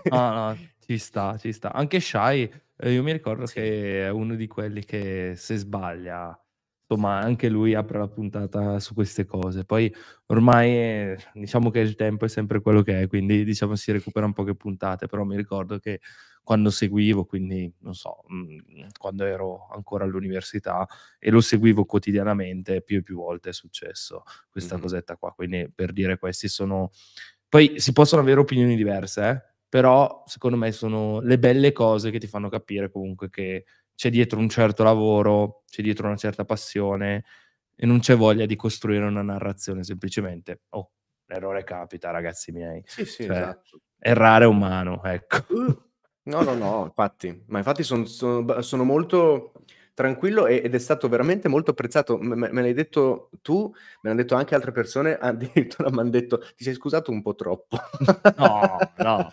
no, no, <laughs> ci sta, ci sta. Anche Shai, eh, io mi ricordo sì. che è uno di quelli che se sbaglia insomma, anche lui apre la puntata su queste cose. Poi ormai eh, diciamo che il tempo è sempre quello che è, quindi diciamo si recupera un po' che puntate, però mi ricordo che quando seguivo, quindi non so, mh, mm, quando ero ancora all'università e lo seguivo quotidianamente, più e più volte è successo questa mm-hmm. cosetta qua, quindi per dire questi sono poi si possono avere opinioni diverse, eh? però secondo me sono le belle cose che ti fanno capire comunque che c'è dietro un certo lavoro, c'è dietro una certa passione e non c'è voglia di costruire una narrazione, semplicemente, oh, l'errore capita, ragazzi miei. Sì, sì, cioè, esatto. Errare è umano, ecco. Uh. No, no, no, infatti, ma infatti sono son, son molto tranquillo ed è stato veramente molto apprezzato. Me, me l'hai detto tu, me l'hanno detto anche altre persone, <laughs> addirittura mi hanno detto ti sei scusato un po' troppo. No, no.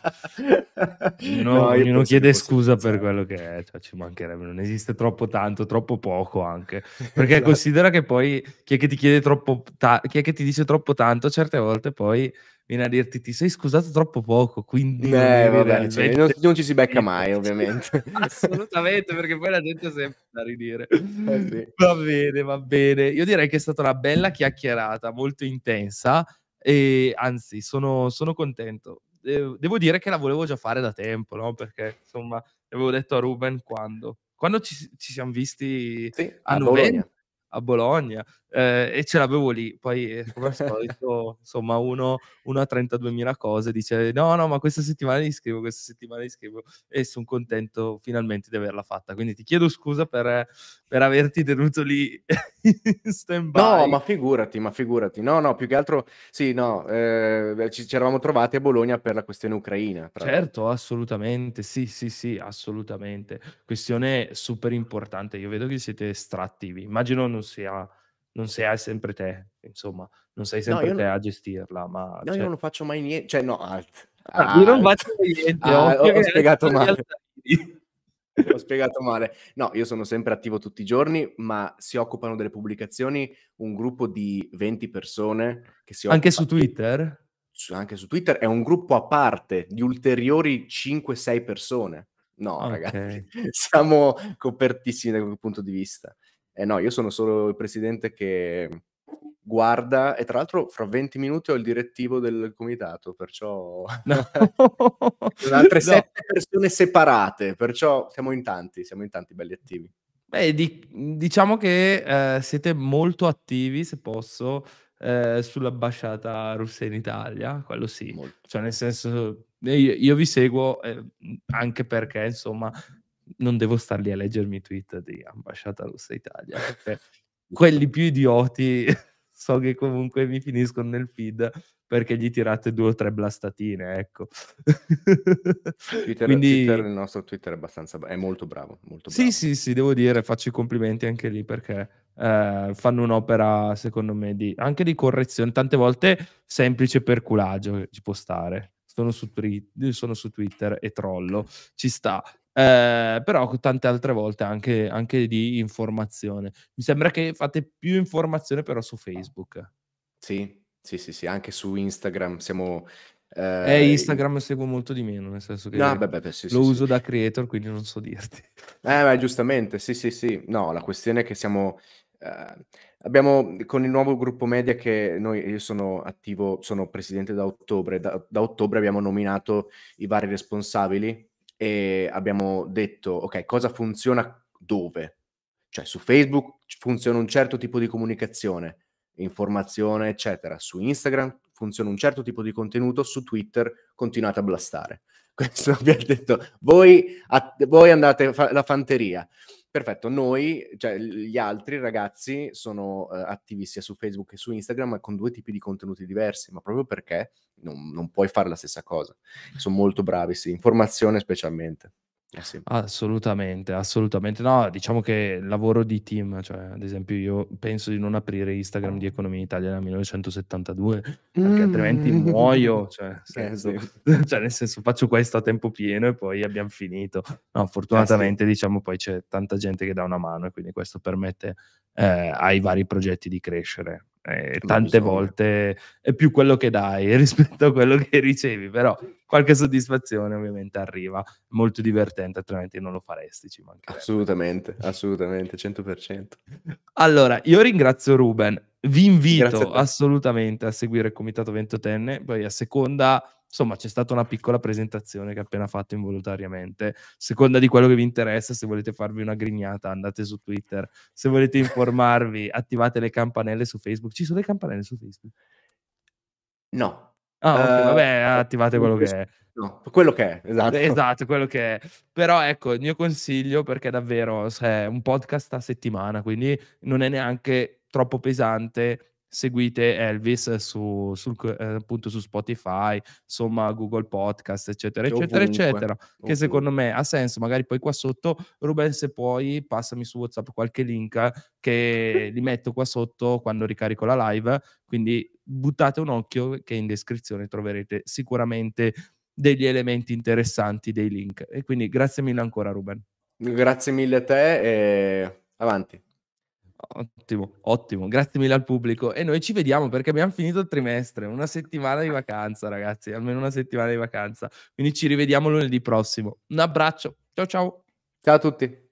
<laughs> Ognuno no chiede scusa per quello che è, cioè, ci mancherebbe, non esiste troppo tanto, troppo poco anche. <laughs> Perché esatto. considera che poi chi è che ti chiede troppo, ta- chi è che ti dice troppo tanto, certe volte poi viene a dirti ti sei scusato troppo poco, quindi... Beh, vabbè, cioè, non, non, ci si becca <laughs> mai, ovviamente. <laughs> Assolutamente, perché poi la gente è sempre da ridire. Eh sì. Va bene, va bene. Io direi che è stata una bella chiacchierata, molto intensa, e anzi, sono, sono contento. Devo dire che la volevo già fare da tempo, no? Perché, insomma, avevo detto a Ruben quando... Quando ci, ci siamo visti sì, a, a Bologna. Novembre, a Bologna. Eh, e ce l'avevo lì. Poi, eh, come al <laughs> solito, insomma, uno, uno ha 32.000 cose, dice no, no, ma questa settimana li scrivo, questa settimana li scrivo e sono contento finalmente di averla fatta. Quindi ti chiedo scusa per, per averti tenuto lì <laughs> in stand-by. No, ma figurati, ma figurati. No, no, più che altro, sì, no, eh, ci, ci, eravamo trovati a Bologna per la questione ucraina. Certo, assolutamente, sì, sì, sì, assolutamente. Questione super importante. Io vedo che siete estrattivi. Immagino non sia non sei sempre te, insomma, non sei sempre no, te non... a gestirla. Ma, no, cioè... io cioè, ah, non faccio mai niente, cioè no, ah, ah, io non faccio niente, ah, ho, spiegato male. ho spiegato male. No, io sono sempre attivo tutti i giorni, ma si occupano delle pubblicazioni un gruppo di 20 persone che si Anche su Twitter? Su, anche su Twitter è un gruppo a parte di ulteriori 5-6 persone. No, ah, okay. ragazzi, <laughs> siamo copertissimi da quel punto di vista. Eh no, io sono solo il presidente che guarda e tra l'altro fra 20 minuti ho il direttivo del comitato, perciò no. <laughs> altre no. persone separate, perciò siamo in tanti, siamo in tanti belli attivi. Beh, di- diciamo che eh, siete molto attivi, se posso, eh, sull'ambasciata russa in Italia, quello sì. Molto. Cioè, nel senso, eh, io, io vi seguo eh, anche perché, insomma, non devo star lì a leggermi i tweet di Ambasciata Russa Italia, perché <laughs> quelli più idioti <laughs> so che comunque mi finiscono nel feed perché gli tirate due o tre blastatine, ecco. Twitter, Quindi... Twitter, il nostro Twitter è abbastanza è molto bravo, molto bravo. Sì, sì, sì, devo dire, faccio i complimenti anche lì perché eh, fanno un'opera, secondo me, di, anche di correzione, tante volte semplice per culagio, ci può stare. Sono su, sono su Twitter e trollo, ci sta eh, però tante altre volte anche, anche, di informazione. Mi sembra che fate più informazione però su ah. Facebook. Sì, sì, sì, sì, anche su Instagram siamo... Eh, eh Instagram in... seguo molto di meno, nel senso che no, beh, beh, sì, lo sì, uso sì. da creator, quindi non so dirti. Eh, beh, giustamente, sì, sì, sì. No, la questione è che siamo... Uh, abbiamo con il nuovo gruppo media che noi, io sono attivo, sono presidente da ottobre, da, da ottobre abbiamo nominato i vari responsabili e abbiamo detto, ok, cosa funziona dove? Cioè su Facebook funziona un certo tipo di comunicazione, informazione, eccetera. Su Instagram funziona un certo tipo di contenuto, su Twitter continuate a blastare. Questo vi <laughs> ha detto, voi, a, voi andate fa- fanteria. Perfetto, noi, cioè gli altri ragazzi, sono eh, attivi sia su Facebook che su Instagram con due tipi di contenuti diversi, ma proprio perché non, non puoi fare la stessa cosa. Sono molto bravi, sì, informazione specialmente. Eh sì. Assolutamente, assolutamente. No, diciamo che lavoro di team, cioè ad esempio io penso di non aprire Instagram di Economia Italia nel 1972, perché mm. altrimenti muoio, cioè, <laughs> eh, senso, eh sì. <laughs> cioè, nel senso faccio questo a tempo pieno e poi abbiamo finito. No, fortunatamente eh sì. diciamo poi c'è tanta gente che dà una mano e quindi questo permette eh, ai vari progetti di crescere eh, tante volte è più quello che dai <laughs> rispetto a quello che ricevi, però qualche soddisfazione ovviamente arriva, molto divertente, altrimenti non lo faresti. Ci assolutamente, assolutamente, 100%. Allora, io ringrazio Ruben, vi invito a assolutamente a seguire il Comitato Ventotenne, poi a seconda Insomma, c'è stata una piccola presentazione che ho appena fatto involontariamente. Seconda di quello che vi interessa, se volete farvi una grignata, andate su Twitter. Se volete informarvi, <laughs> attivate le campanelle su Facebook. Ci sono le campanelle su Facebook? No. Ah, okay, uh, vabbè, attivate quello che è. No, quello che è, esatto. Eh, esatto, quello che è. Però ecco, il mio consiglio, perché davvero è cioè, un podcast a settimana, quindi non è neanche troppo pesante seguite Elvis su, sul, eh, appunto su Spotify, insomma Google Podcast, eccetera, eccetera, ovunque, eccetera, ovunque. che secondo me ha senso. Magari poi qua sotto, Ruben, se puoi, passami su WhatsApp qualche link che li metto qua sotto quando ricarico la live, quindi buttate un occhio che in descrizione troverete sicuramente degli elementi interessanti, dei link. E quindi grazie mille ancora Ruben. Grazie mille a te e avanti. Ottimo, ottimo, grazie mille al pubblico e noi ci vediamo perché abbiamo finito il trimestre, una settimana di ah. vacanza ragazzi, almeno una settimana di vacanza, quindi ci rivediamo lunedì prossimo. Un abbraccio, ciao ciao. Ciao a tutti.